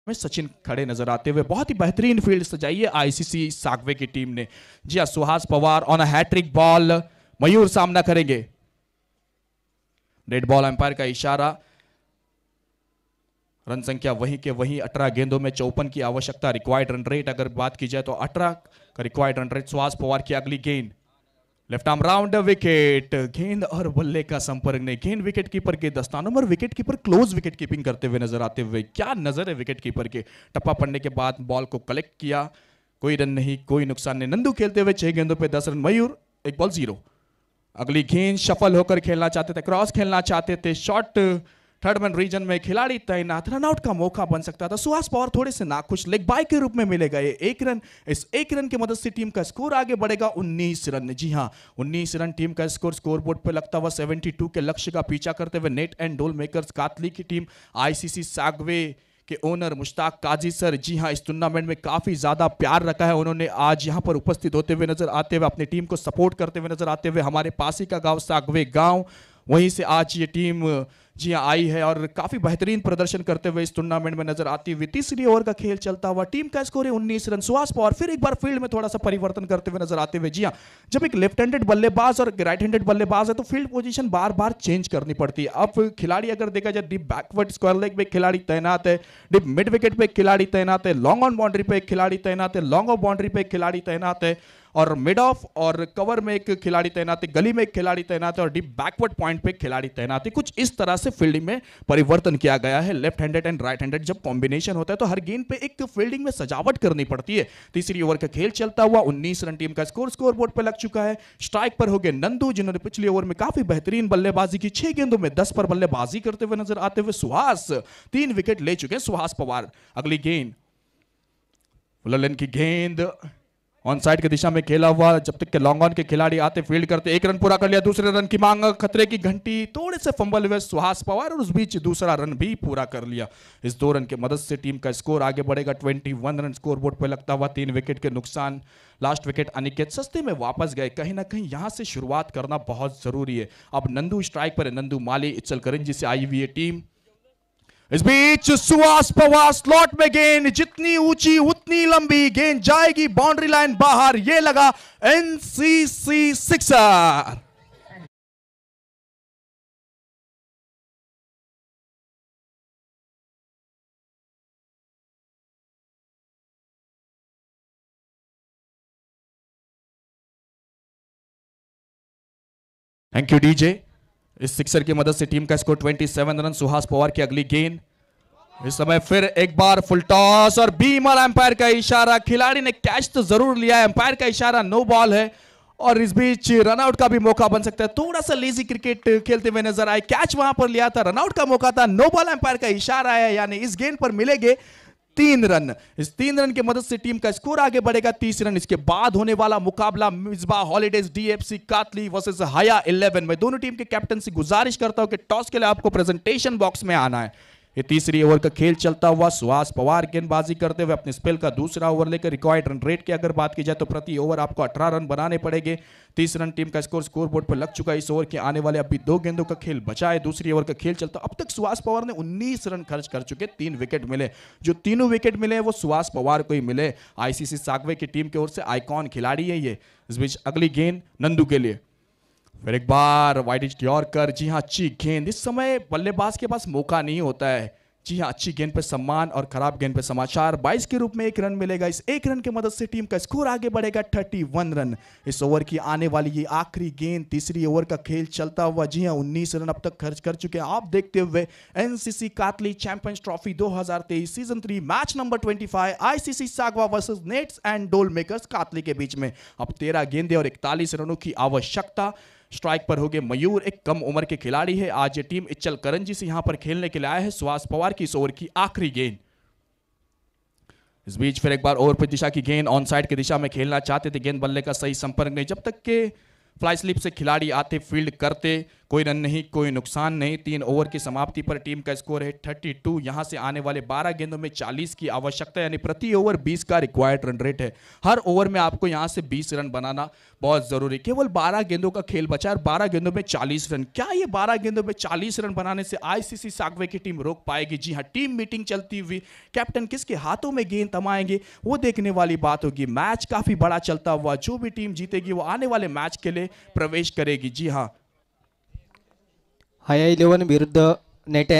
में सचिन खड़े नजर आते हुए बहुत ही बेहतरीन फील्ड सजाई है आईसीसी सागवे की टीम ने जी हाँ Suhas Pawar on hat-trick ball Mayur सामना करेंगे रेड बॉल एम्पायर का इशारा रन संख्या वहीं के वहीं अठारह गेंदों में चौपन की आवश्यकता रिक्वायर्ड रन रेट अगर बात की जाए तो अठारह का required run rate Suhas Pawar की अगली गेंद लेफ्ट आर्म राउंड विकेट गेंद और बल्ले का संपर्क नहीं गेंद विकेट कीपर के दस्तानों और wicket keeper close wicket keeping करते हुए नजर आते हुए क्या नजर है विकेट कीपर के टप्पा पड़ने के बाद बॉल को कलेक्ट किया कोई रन नहीं कोई नुकसान नहीं नंदू खेलते हुए छह गेंदों पर दस रन मयूर एक बॉल जीरो अगली गेंद सफल होकर खेलना चाहते थे क्रॉस खेलना चाहते थे शॉर्ट थर्डमैन रीजन में खिलाड़ी तैनात रनआउट का मौका बन सकता था सुहास पवार थोड़े से नाखुश लेग बाय के रूप में मिले गए एक रन इस एक रन की मदद से टीम का स्कोर आगे बढ़ेगा उन्नीस रन जी हाँ उन्नीस रन टीम का स्कोर स्कोर बोर्ड पर लगता हुआ सेवेंटी के लक्ष्य का पीछा करते हुए नेट एंड डोल मेकर कातली की टीम आईसीसी सागवे के ओनर मुश्ताक काजी सर जी हाँ इस टूर्नामेंट में काफ़ी ज़्यादा प्यार रखा है उन्होंने आज यहाँ पर उपस्थित होते हुए नजर आते हुए अपनी टीम को सपोर्ट करते हुए नजर आते हुए हमारे पासी का गांव सागवे गांव वहीं से आज ये टीम जी आई है और काफी बेहतरीन प्रदर्शन करते हुए इस टूर्नामेंट में नजर आती हुई तीसरी ओवर का खेल चलता हुआ टीम का स्कोर है उन्नीस रन सुहास और फिर एक बार फील्ड में थोड़ा सा परिवर्तन करते हुए नजर आते हुए जी हाँ जब एक लेफ्ट हैंडेड बल्लेबाज और राइट हैंडेड बल्लेबाज है तो फील्ड पोजीशन बार बार चेंज करनी पड़ती है अब खिलाड़ी अगर देखा जाए डीप बैकवर्ड स्क्वायर लेग पे खिलाड़ी तैनात है डीप मिड विकेट पे खिलाड़ी तैनात है लॉन्ग ऑन बाउंड्री पे खिलाड़ी तैनात है लॉन्ग ऑफ बाउंड्री पे खिलाड़ी तैनात है और मिड ऑफ और कवर में एक खिलाड़ी तैनात है गली में एक खिलाड़ी तैनात है और डीप बैकवर्ड पॉइंट पे खिलाड़ी तैनात है कुछ इस तरह से फील्डिंग में परिवर्तन किया गया है left handed and right handed जब कॉम्बिनेशन होता है तो हर गेंद पे एक फील्डिंग में सजावट करनी पड़ती है तीसरी ओवर का खेल चलता हुआ उन्नीस रन टीम का स्कोर स्कोर बोर्ड पर लग चुका है स्ट्राइक पर हो गए नंदू जिन्होंने पिछले ओवर में काफी बेहतरीन बल्लेबाजी की छह गेंदों में दस पर बल्लेबाजी करते हुए नजर आते हुए सुहास तीन विकेट ले चुके हैं सुहास पवार अगली गेंद ललन की गेंद ऑन साइड की दिशा में खेला हुआ जब तक के लॉन्ग ऑन के खिलाड़ी आते फील्ड करते एक रन पूरा कर लिया दूसरे रन की मांग खतरे की घंटी थोड़े से फंबल हुए सुहास पवार और उस बीच दूसरा रन भी पूरा कर लिया इस दो रन की मदद से टीम का स्कोर आगे बढ़ेगा twenty one run score board पर लगता हुआ तीन विकेट के नुकसान लास्ट विकेट अनिकेत सस्ते में वापस गए कहीं ना कहीं यहाँ से शुरुआत करना बहुत जरूरी है अब नंदू स्ट्राइक पर है नंदू माली इच्छल करंजी से आई हुई है टीम इस बीच सुहास पवास स्लॉट में गेंद जितनी ऊंची उतनी लंबी गेंद जाएगी बाउंड्री लाइन बाहर ये लगा NCC sixer thank you DJ इस सिक्सर की मदद से टीम का स्कोर 27 रन सुहास पवार की अगली गेंद इस समय फिर एक बार फुल टॉस और बीमर एम्पायर का इशारा खिलाड़ी ने कैच तो जरूर लिया है एम्पायर का इशारा नो बॉल है और इस बीच रनआउट का भी मौका बन सकता है थोड़ा सा लेजी क्रिकेट खेलते हुए नजर आए कैच वहां पर लिया था रनआउट का मौका था नो बॉल एम्पायर का इशारा है यानी इस गेंद पर मिलेगे तीन रन इस तीन रन की मदद से टीम का स्कोर आगे बढ़ेगा तीस रन इसके बाद होने वाला मुकाबला Misba holidays DFC Katli versus Haya eleven में दोनों टीम के कैप्टन से गुजारिश करता हूं कि टॉस के लिए आपको प्रेजेंटेशन बॉक्स में आना है ये तीसरी ओवर का खेल चलता हुआ सुहास पवार गेंदबाजी करते हुए अपने स्पेल का दूसरा ओवर लेकर रिक्वायर्ड रन रेट की अगर बात की जाए तो प्रति ओवर आपको अठारह रन बनाने पड़ेंगे तीस रन टीम का स्कोर स्कोर बोर्ड पर लग चुका है इस ओवर के आने वाले अभी दो गेंदों का खेल बचा है दूसरी ओवर का खेल चलता अब तक सुहास पवार ने उन्नीस रन खर्च कर चुके तीन विकेट मिले जो तीनों विकेट मिले वो सुहास पवार को ही मिले आईसीसी सागवे की टीम की ओर से आईकॉन खिलाड़ी है ये इस बीच अगली गेंद नंदू के लिए फिर एक बार वाइट इज ड्योरकर जी हाँ अच्छी गेंद इस समय बल्लेबाज के पास मौका नहीं होता है जी हाँ अच्छी गेंद पर सम्मान और खराब गेंद पर समाचार 22 के रूप में एक रन मिलेगा इस एक रन की मदद से टीम का स्कोर आगे बढ़ेगा 31 रन इस ओवर की आने वाली ये आखिरी गेंद तीसरी ओवर का खेल चलता हुआ जी हाँ उन्नीस रन अब तक खर्च कर चुके हैं आप देखते हुए NCC Katli champions trophy 2023 season three match number twenty ICC Sagwa versus nets and डोल मेकर्स कातली के बीच में अब तेरह गेंदे और इकतालीस रनों की आवश्यकता स्ट्राइक पर हो गए मयूर एक कम उम्र के खिलाड़ी है आज ये टीम इच्चल करंजी से यहां पर खेलने के लिए आया है सुहास पवार की इस ओवर की आखिरी गेंद इस बीच फिर एक बार ओवर पर दिशा की गेंद ऑन साइड की दिशा में खेलना चाहते थे गेंद बल्ले का सही संपर्क नहीं जब तक के फ्लाई स्लिप से खिलाड़ी आते फील्ड करते कोई रन नहीं कोई नुकसान नहीं तीन ओवर की समाप्ति पर टीम का स्कोर है थर्टी टू यहाँ से आने वाले बारह गेंदों में चालीस की आवश्यकता यानी प्रति ओवर बीस का रिक्वायर्ड रन रेट है हर ओवर में आपको यहाँ से बीस रन बनाना बहुत जरूरी केवल बारह गेंदों का खेल बचा और बारह गेंदों में चालीस रन क्या ये बारह गेंदों में चालीस रन बनाने से आईसीसी सागवे की टीम रोक पाएगी जी हाँ टीम मीटिंग चलती हुई कैप्टन किसके हाथों में गेंद थमाएंगे वो देखने वाली बात होगी मैच काफी बड़ा चलता हुआ जो भी टीम जीतेगी वो आने वाले मैच के लिए प्रवेश करेगी जी हाँ हाया इलेवन विरुद्ध नेटे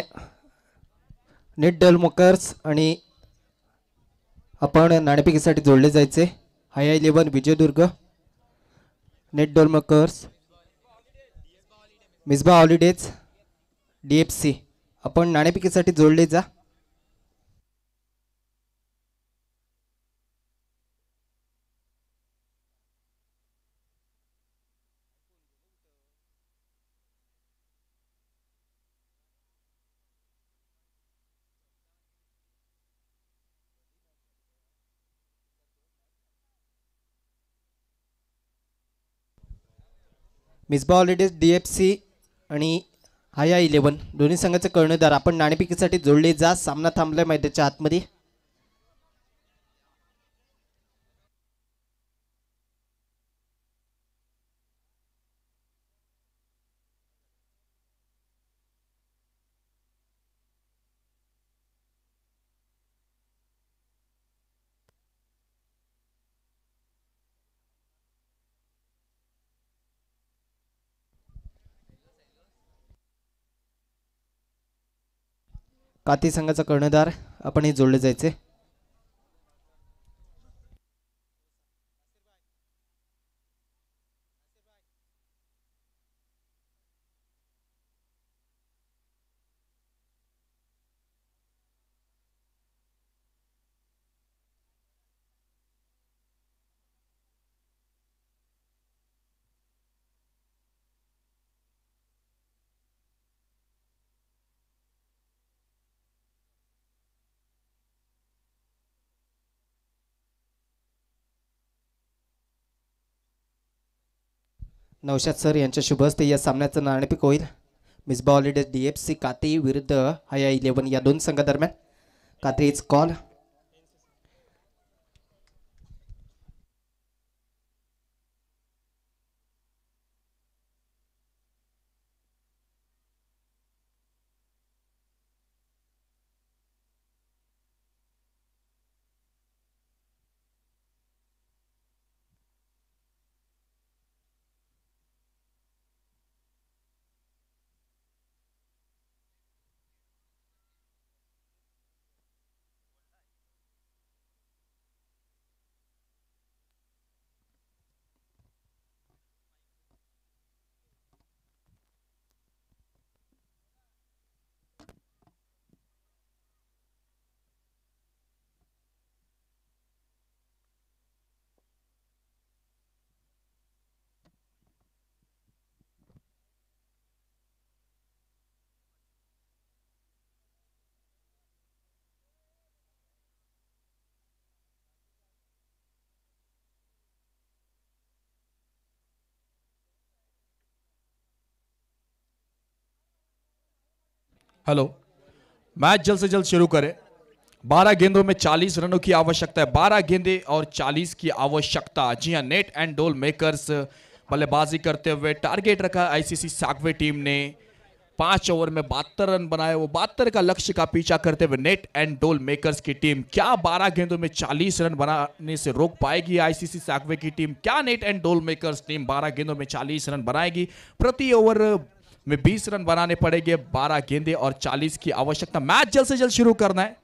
नेट डलमोकर्स आणि आपण नाणेपिकीसाठी जोडले जायचे Haya eleven Vijaydurg net dol makers Misba holidays D F C आपण नाणेपिकीसाठी जोडले जा Misba holidays D F C आणि हाया इलेवन दोन्ही संघाचे कर्णधार आपण नाणेपिकीसाठी जोडले जा सामना थांबला मैद्याच्या आतमध्ये काती संघाचा कर्णधार आपणही जोडले जायचे नौशाद सर यांच्या हस्ते या सामन्याचं नाणेपिक होईल मिस holidays D F C Katli विरुद्ध हाय इलेवन या दोन संघादरम्यान काती इज कॉल हेलो मैच जल्द से जल्द शुरू करें बारह गेंदों में चालीस रनों की आवश्यकता है बारह गेंदे और चालीस की आवश्यकता जी हाँ नेट एंड डोल मेकर्स बल्लेबाजी करते हुए टारगेट रखा आईसीसी सागवे टीम ने पांच ओवर में बहत्तर रन बनाए वो बहत्तर का लक्ष्य का पीछा करते हुए नेट एंड डोल मेकर्स की टीम क्या बारह गेंदों में चालीस रन बनाने से रोक पाएगी आईसीसी सागवे की टीम क्या नेट एंड डोल मेकर्स टीम बारह गेंदों में चालीस रन बनाएगी प्रति ओवर में 20 रन बनाने पड़ेंगे 12 गेंदे और 40 की आवश्यकता मैच जल्द से जल्द शुरू करना है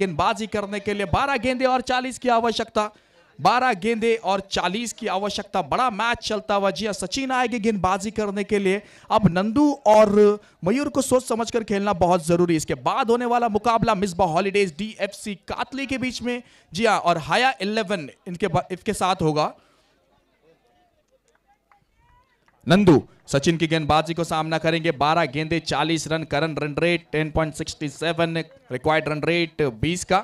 गेंदबाजी करने के लिए 12 गेंदे और 40 की आवश्यकता 12 गेंदे और 40 की आवश्यकता बड़ा मैच चलता हुआ जी सचिन आएगी गेंदबाजी करने के लिए अब नंदू और मयूर को सोच समझकर खेलना बहुत जरूरी है इसके बाद होने वाला मुकाबला मिसबा हॉलीडेज डीएफसी कातली के बीच में जी हाँ और हाया 11 इनके इनके साथ होगा नंदू सचिन की गेंदबाजी को सामना करेंगे 12 गेंदे 40 रन करन run rate 10.67 required run rate 20 का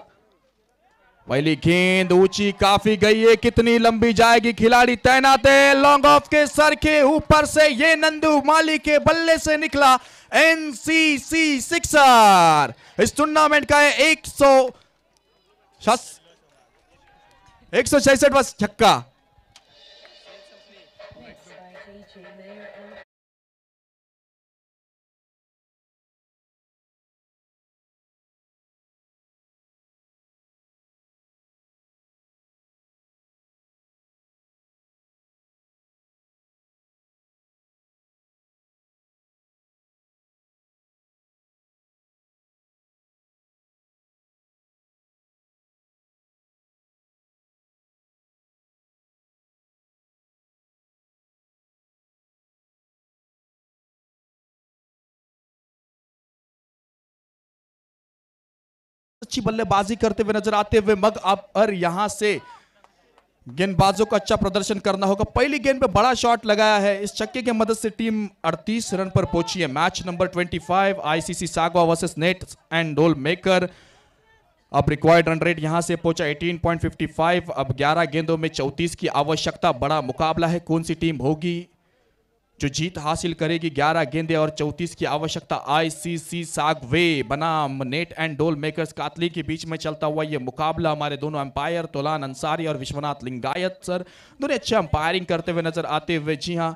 पहली गेंद ऊंची काफी गई है कितनी लंबी जाएगी खिलाड़ी तैनात है लॉन्ग ऑफ के सर के ऊपर से ये नंदू माली के बल्ले से निकला एनसीसी सिक्सर इस टूर्नामेंट का है एक सौ एक सौ छक्का अच्छी बल्लेबाजी करते हुए नजर आते हुए मग अब अर यहां से गेंदबाजों का अच्छा प्रदर्शन करना होगा पहली गेंद पे बड़ा शॉट लगाया है इस छक्के की मदद से टीम 38 रन पर पहुंची है match number 25 ICC Sagwa versus net and डोल मेकर अब रिक्वायर्ड रन रेट यहां से पहुंचा 18.55 अब 11 गेंदों में 34 की आवश्यकता बड़ा मुकाबला है कौन सी टीम होगी जो जीत हासिल करेगी 11 गेंदे और 34 की आवश्यकता आईसीसी सागवे बनाम नेट एंड डोल मेकर्स कातली के बीच में चलता हुआ ये मुकाबला हमारे दोनों अंपायर तोलान अंसारी और विश्वनाथ लिंगायत सर दोनों अच्छे अंपायरिंग करते हुए नजर आते हुए जी हाँ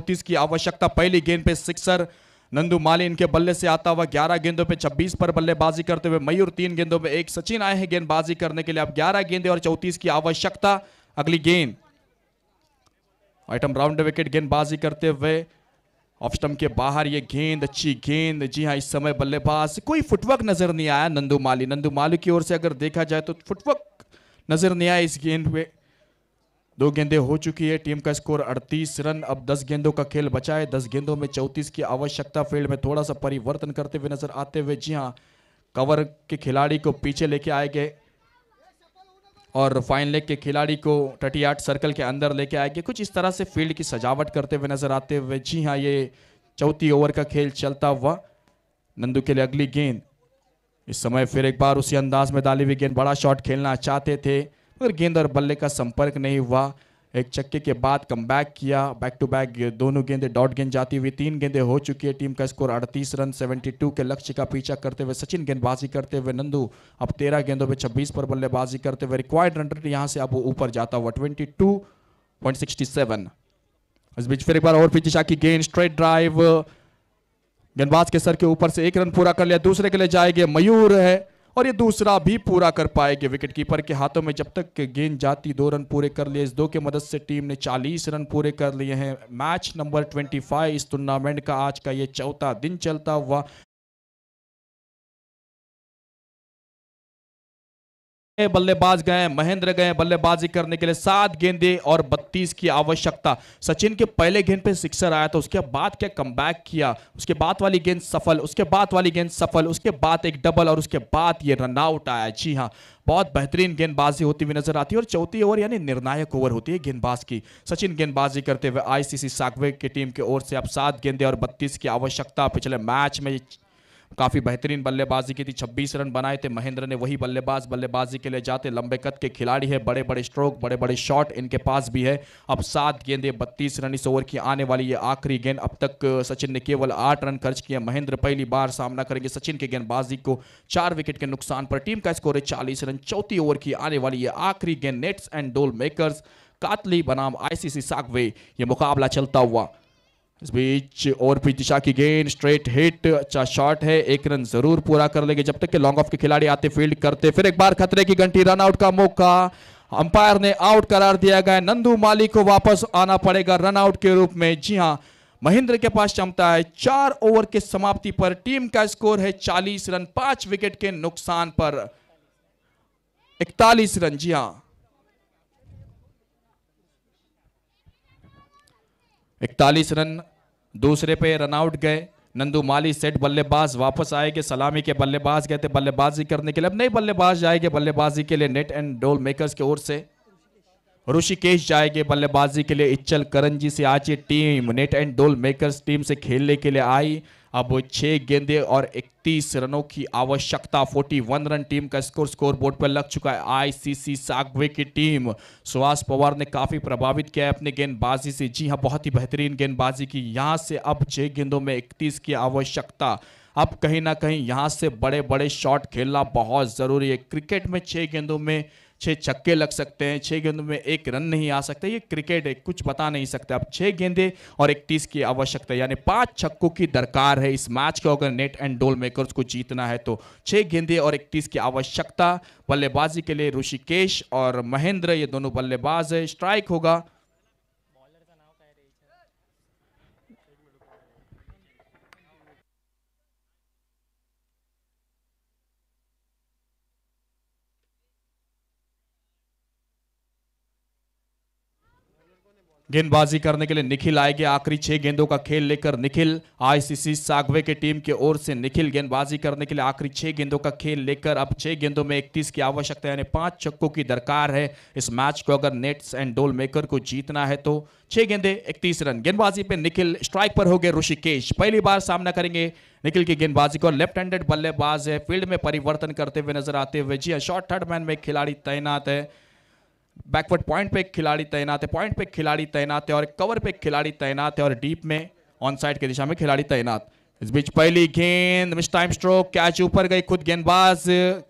चौतीस की आवश्यकता पहली गेंद पे सिक्सर नंदू माली इनके बल्ले से आता हुआ ग्यारह गेंदों पे छब्बीस पर बल्लेबाजी करते हुए मयूर तीन गेंदों पे एक सचिन आए हैं गेंदबाजी करने के लिए अब ग्यारह गेंदे और चौतीस की आवश्यकता अगली गेंद आइटम राउंड विकेट गेंदबाजी करते हुए ऑफ के बाहर ये गेंद अच्छी गेंद जी हाँ इस समय बल्लेबाज कोई फुटवर्क नजर नहीं आया नंदू माली नंदू माली की ओर से अगर देखा जाए तो फुटवर्क नजर नहीं आया इस गेंद पे दो गेंदें हो चुकी है टीम का स्कोर 38 रन अब 10 गेंदों का खेल बचा है 10 गेंदों में 34 की आवश्यकता फील्ड में थोड़ा सा परिवर्तन करते हुए नजर आते हुए जी हाँ कवर के खिलाड़ी को पीछे लेके आए गए और फाइन लेग के खिलाड़ी को टटी सर्कल के अंदर लेके आए गए कुछ इस तरह से फील्ड की सजावट करते हुए नजर आते हुए जी हाँ ये चौथी ओवर का खेल चलता हुआ नंदू के लिए अगली गेंद इस समय फिर एक बार उसी अंदाज में डाली हुई गेंद बड़ा शॉट खेलना चाहते थे मगर गेंद और बल्ले का संपर्क नहीं हुआ एक चक्के के बाद कम किया बैक टू बैक दोनों गेंदे डॉट गेंद जाती हुई तीन गेंदे हो चुकी है टीम का स्कोर 38 रन 72 के लक्ष्य का पीछा करते हुए सचिन गेंदबाजी करते हुए नंदू अब 13 गेंदों पे 26 पर बल्लेबाजी करते हुए रिक्वायर्ड रन रेट यहाँ से अब ऊपर जाता हुआ 22.67 इस बीच फिर एक बार और पीछे शाह की गेंद स्ट्रेट ड्राइव गेंदबाज के सर के ऊपर से एक रन पूरा कर लिया दूसरे के लिए जाएंगे मयूर है और ये दूसरा भी पूरा कर पाएगी विकेट कीपर के हाथों में जब तक गेंद जाती दो रन पूरे कर लिए इस दो के मदद से टीम ने 40 रन पूरे कर लिए हैं मैच नंबर 25 इस टूर्नामेंट का आज का ये चौथा दिन चलता हुआ बल्लेबाज गए महेंद्र गए बल्लेबाजी करने के लिए सात गेंदे और बत्तीस की आवश्यकता सचिन के पहले गेंद पे सिक्सर आया था उसके बाद क्या कम किया उसके बाद वाली गेंद सफल उसके बाद वाली गेंद सफल उसके बाद एक डबल और उसके बाद ये रन आउट आया जी हाँ बहुत बेहतरीन गेंदबाजी होती हुई नजर आती है और चौथी ओवर यानी निर्णायक ओवर होती है गेंदबाज की सचिन गेंदबाजी करते हुए आईसीसी सागवे की टीम की ओर से अब सात गेंदे और बत्तीस की आवश्यकता पिछले मैच में काफ़ी बेहतरीन बल्लेबाजी की थी 26 रन बनाए थे महेंद्र ने वही बल्लेबाज बल्लेबाजी के लिए जाते लंबे कद के खिलाड़ी है बड़े बड़े स्ट्रोक बड़े बड़े शॉट इनके पास भी है अब सात गेंदे बत्तीस रन इस ओवर की आने वाली ये आखिरी गेंद अब तक सचिन ने केवल आठ रन खर्च किया महेंद्र पहली बार सामना करेंगे सचिन के गेंदबाजी को चार विकेट के नुकसान पर टीम का स्कोर है चालीस रन चौथी ओवर की आने वाली ये आखिरी गेंद नेट्स एंड डोल मेकर्स कातली बनाम आईसीसी सागवे ये मुकाबला चलता हुआ इस बीच और भी दिशा की गेंद स्ट्रेट हिट अच्छा शॉट है एक रन जरूर पूरा कर लेंगे जब तक के लॉन्ग ऑफ के खिलाड़ी आते फील्ड करते फिर एक बार खतरे की घंटी रन आउट का मौका अंपायर ने आउट करार दिया गया नंदू माली को वापस आना पड़ेगा रन आउट के रूप में जी हां महेंद्र के पास क्षमता है चार ओवर के समाप्ति पर टीम का स्कोर है चालीस रन पांच विकेट के नुकसान पर इकतालीस रन जी हाँ इकतालीस रन दूसरे पे रन आउट गए नंदू माली सेट बल्लेबाज वापस आएंगे सलामी के बल्लेबाज गए थे बल्लेबाजी करने के लिए अब नए बल्लेबाज जाएंगे बल्लेबाजी के लिए नेट एंड डोल मेकर्स की ओर से ऋषिकेश जाएंगे बल्लेबाजी के लिए इच्छल करंजी से आज ये टीम नेट एंड डोल मेकर्स टीम से खेलने के लिए आई अब छह गेंदे और 31 रनों की आवश्यकता 41 रन टीम का स्कोर स्कोर बोर्ड पर लग चुका है आईसीसी सागवे की टीम सुहास पवार ने काफी प्रभावित किया है अपने गेंदबाजी से जी हाँ बहुत ही बेहतरीन गेंदबाजी की यहाँ से अब छह गेंदों में इकतीस की आवश्यकता अब कहीं ना कहीं यहाँ से बड़े बड़े शॉट खेलना बहुत ज़रूरी है क्रिकेट में छः गेंदों में छः छक्के लग सकते हैं छः गेंदों में एक रन नहीं आ सकता ये क्रिकेट है कुछ बता नहीं सकते आप छः गेंदे और एक तीस की आवश्यकता यानी पाँच छक्कों की दरकार है इस मैच को अगर नेट एंड डोल मेकर्स को जीतना है तो छः गेंदे और एक तीस की आवश्यकता बल्लेबाजी के लिए ऋषिकेश और महेंद्र ये दोनों बल्लेबाज है स्ट्राइक होगा गेंदबाजी करने के लिए निखिल आएंगे आखिरी छह गेंदों का खेल लेकर निखिल आईसीसी सागवे के टीम के ओर से निखिल गेंदबाजी करने के लिए आखिरी छह गेंदों का खेल लेकर अब छह गेंदों में इकतीस की आवश्यकता यानी पांच छक्कों की दरकार है इस मैच को अगर नेट्स एंड डोल मेकर को जीतना है तो छह गेंदे इकतीस रन गेंदबाजी पे निखिल स्ट्राइक पर हो गए ऋषिकेश पहली बार सामना करेंगे निखिल की गेंदबाजी को लेफ्ट हैंडेड बल्लेबाज है फील्ड में परिवर्तन करते हुए नजर आते हुए जी हाँ, शॉर्ट थर्ड मैन में खिलाड़ी तैनात है बैकवर्ड पॉइंट पे खिलाड़ी तैनात है पॉइंट पे खिलाड़ी तैनात है और कवर पे खिलाड़ी तैनात है और डीप में ऑन साइड की दिशा में खिलाड़ी तैनात इस बीच पहली गेंद मिस टाइम स्ट्रोक कैच ऊपर गई खुद गेंदबाज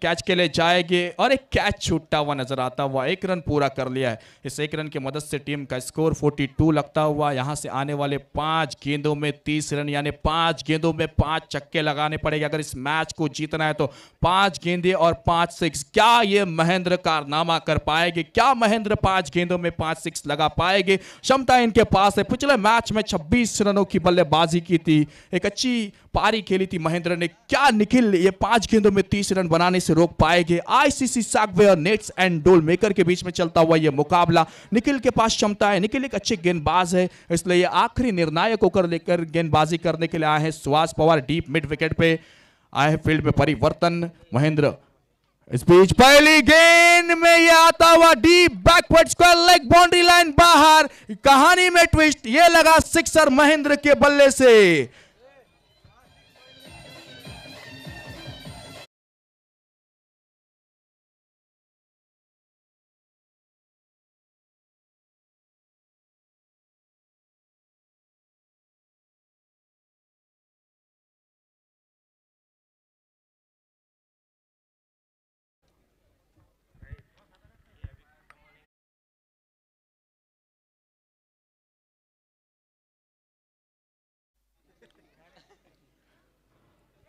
कैच के लिए जाएगी और एक कैच छूटता हुआ नजर आता हुआ एक रन पूरा कर लिया है इस एक रन की मदद से टीम का स्कोर 42 लगता हुआ यहां से आने वाले पांच गेंदों में तीस रन यानी पांच गेंदों में पांच चक्के लगाने पड़ेंगे अगर इस मैच को जीतना है तो पांच गेंदे और पांच सिक्स क्या ये महेंद्र कारनामा कर पाएगी क्या महेंद्र पांच गेंदों में पांच सिक्स लगा पाएगी क्षमता इनके पास है पिछले मैच में छब्बीस रनों की बल्लेबाजी की थी एक अच्छी अच्छी पारी खेली थी महेंद्र ने क्या निखिल ये पांच गेंदों में तीस रन बनाने से रोक पाएंगे आईसीसी सागवे और नेट्स एंड डोल मेकर के बीच में चलता हुआ यह मुकाबला निखिल के पास क्षमता है निखिल एक अच्छे गेंदबाज है इसलिए ये आखिरी निर्णायक होकर लेकर गेंदबाजी करने के लिए आए हैं Suhas Pawar deep mid wicket पे आए हैं फील्ड में परिवर्तन महेंद्र इस बीच पहली गेंद में यह आता हुआ deep backward square leg boundary line बाहर कहानी में ट्विस्ट यह लगा सिक्सर महेंद्र के बल्ले से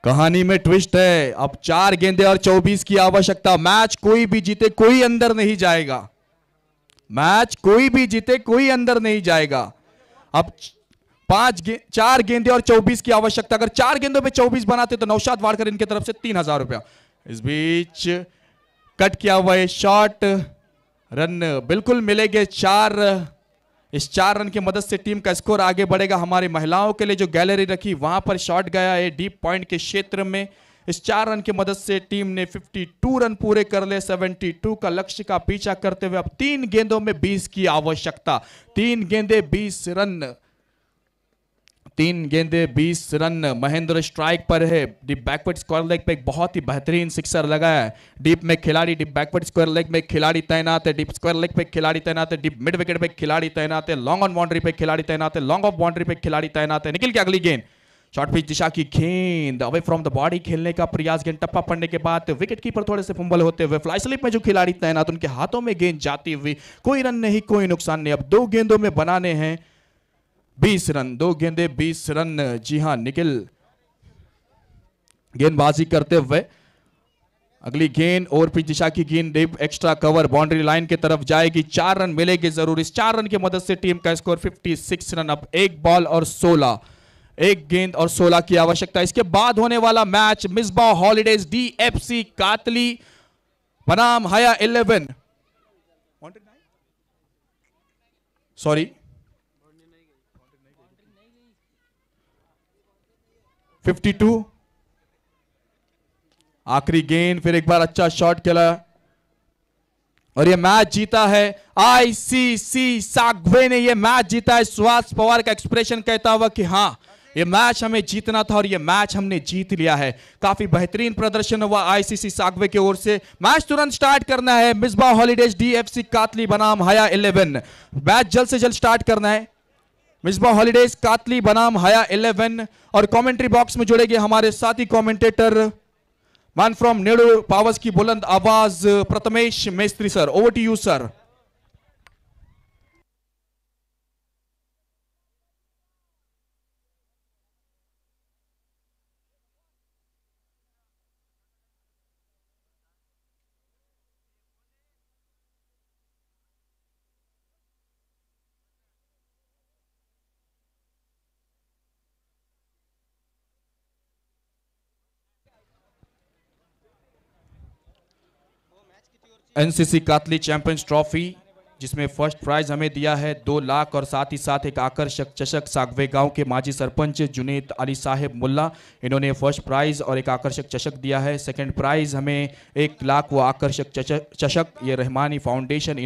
कहानी में ट्विस्ट है अब चार गेंदे और चौबीस की आवश्यकता मैच कोई भी जीते कोई अंदर नहीं जाएगा मैच कोई भी जीते कोई अंदर नहीं जाएगा अब पांच गे, चार गेंदे और चौबीस की आवश्यकता अगर चार गेंदों पे चौबीस बनाते तो नौशाद वाड़कर इनके तरफ से तीन हजार रुपया इस बीच कट किया हुआ शॉर्ट शॉट रन बिल्कुल मिलेंगे चार इस चार रन की मदद से टीम का स्कोर आगे बढ़ेगा हमारी महिलाओं के लिए जो गैलरी रखी वहां पर शॉट गया है डीप पॉइंट के क्षेत्र में इस चार रन की मदद से टीम ने 52 रन पूरे कर ले 72 का लक्ष्य का पीछा करते हुए अब तीन गेंदों में 20 की आवश्यकता तीन गेंदे 20 रन तीन गेंदे 20 रन महेंद्र स्ट्राइक पर है डीप बैकवर्ड स्क्वायर लेग पे एक बहुत ही बेहतरीन सिक्सर लगा है डीप में खिलाड़ी डीप बैकवर्ड स्क्वायर लेग में खिलाड़ी तैनात है डीप स्क्वायर लेग पे खिलाड़ी तैनात है डीप मिड विकेट पे खिलाड़ी तैनात है लॉन्ग ऑन बाउंड्री पे खिलाड़ी तैनात है लॉन्ग ऑफ बाउंड्री पे खिलाड़ी तैनात है निकल के अगली गेंद शॉर्ट पिच दिशा की गेंद अवे फ्रॉम द बॉडी खेलने का प्रयास गेंद टप्पा पड़ने के बाद विकेट कीपर थोड़े से फुम्बल होते हुए फ्लाई स्लिप में जो खिलाड़ी तैनात उनके हाथों में गेंद जाती हुई कोई रन नहीं कोई नुकसान नहीं अब दो गेंदों में बनाने हैं बीस रन दो गेंदे बीस रन जी हां निखिल गेंदबाजी करते हुए अगली गेंद और पिच दिशा की गेंद deep extra cover boundary line की तरफ जाएगी चार रन मिलेगी जरूर इस चार रन की मदद से टीम का स्कोर 56 रन अब एक बॉल और 16 एक गेंद और 16 की आवश्यकता इसके बाद होने वाला match Misba holidays DFC Katli बनाम हया 11 सॉरी 52 आखिरी गेंद फिर एक बार अच्छा शॉट खेला और ये मैच जीता है आईसीसी सागवे ने ये मैच जीता है सुहास पवार का एक्सप्रेशन कहता हुआ कि हाँ ये मैच हमें जीतना था और ये मैच हमने जीत लिया है काफी बेहतरीन प्रदर्शन हुआ आईसीसी सागवे की ओर से मैच तुरंत स्टार्ट करना है मिसबा हॉलीडेज डीएफसी कातली बनाम हया 11 मैच जल्द से जल्द स्टार्ट करना है मिसबा हॉलीडेज कातली बनाम हया 11 और कमेंट्री बॉक्स में जुड़ेंगे हमारे साथी commentator man from Nedo powers की बुलंद आवाज Prathamesh Mestri sir over to you sir NCC Katli champions trophy जिसमें फर्स्ट प्राइज हमें दिया है दो लाख और साथ ही साथ एक आकर्षक चषक सागवे गांव के माजी सरपंच जुनेद अली साहेब मुल्ला इन्होंने फर्स्ट प्राइज और एक आकर्षक चषक दिया है सेकंड प्राइज हमें एक लाख व आकर्षक चषक ये रहमानी फाउंडेशन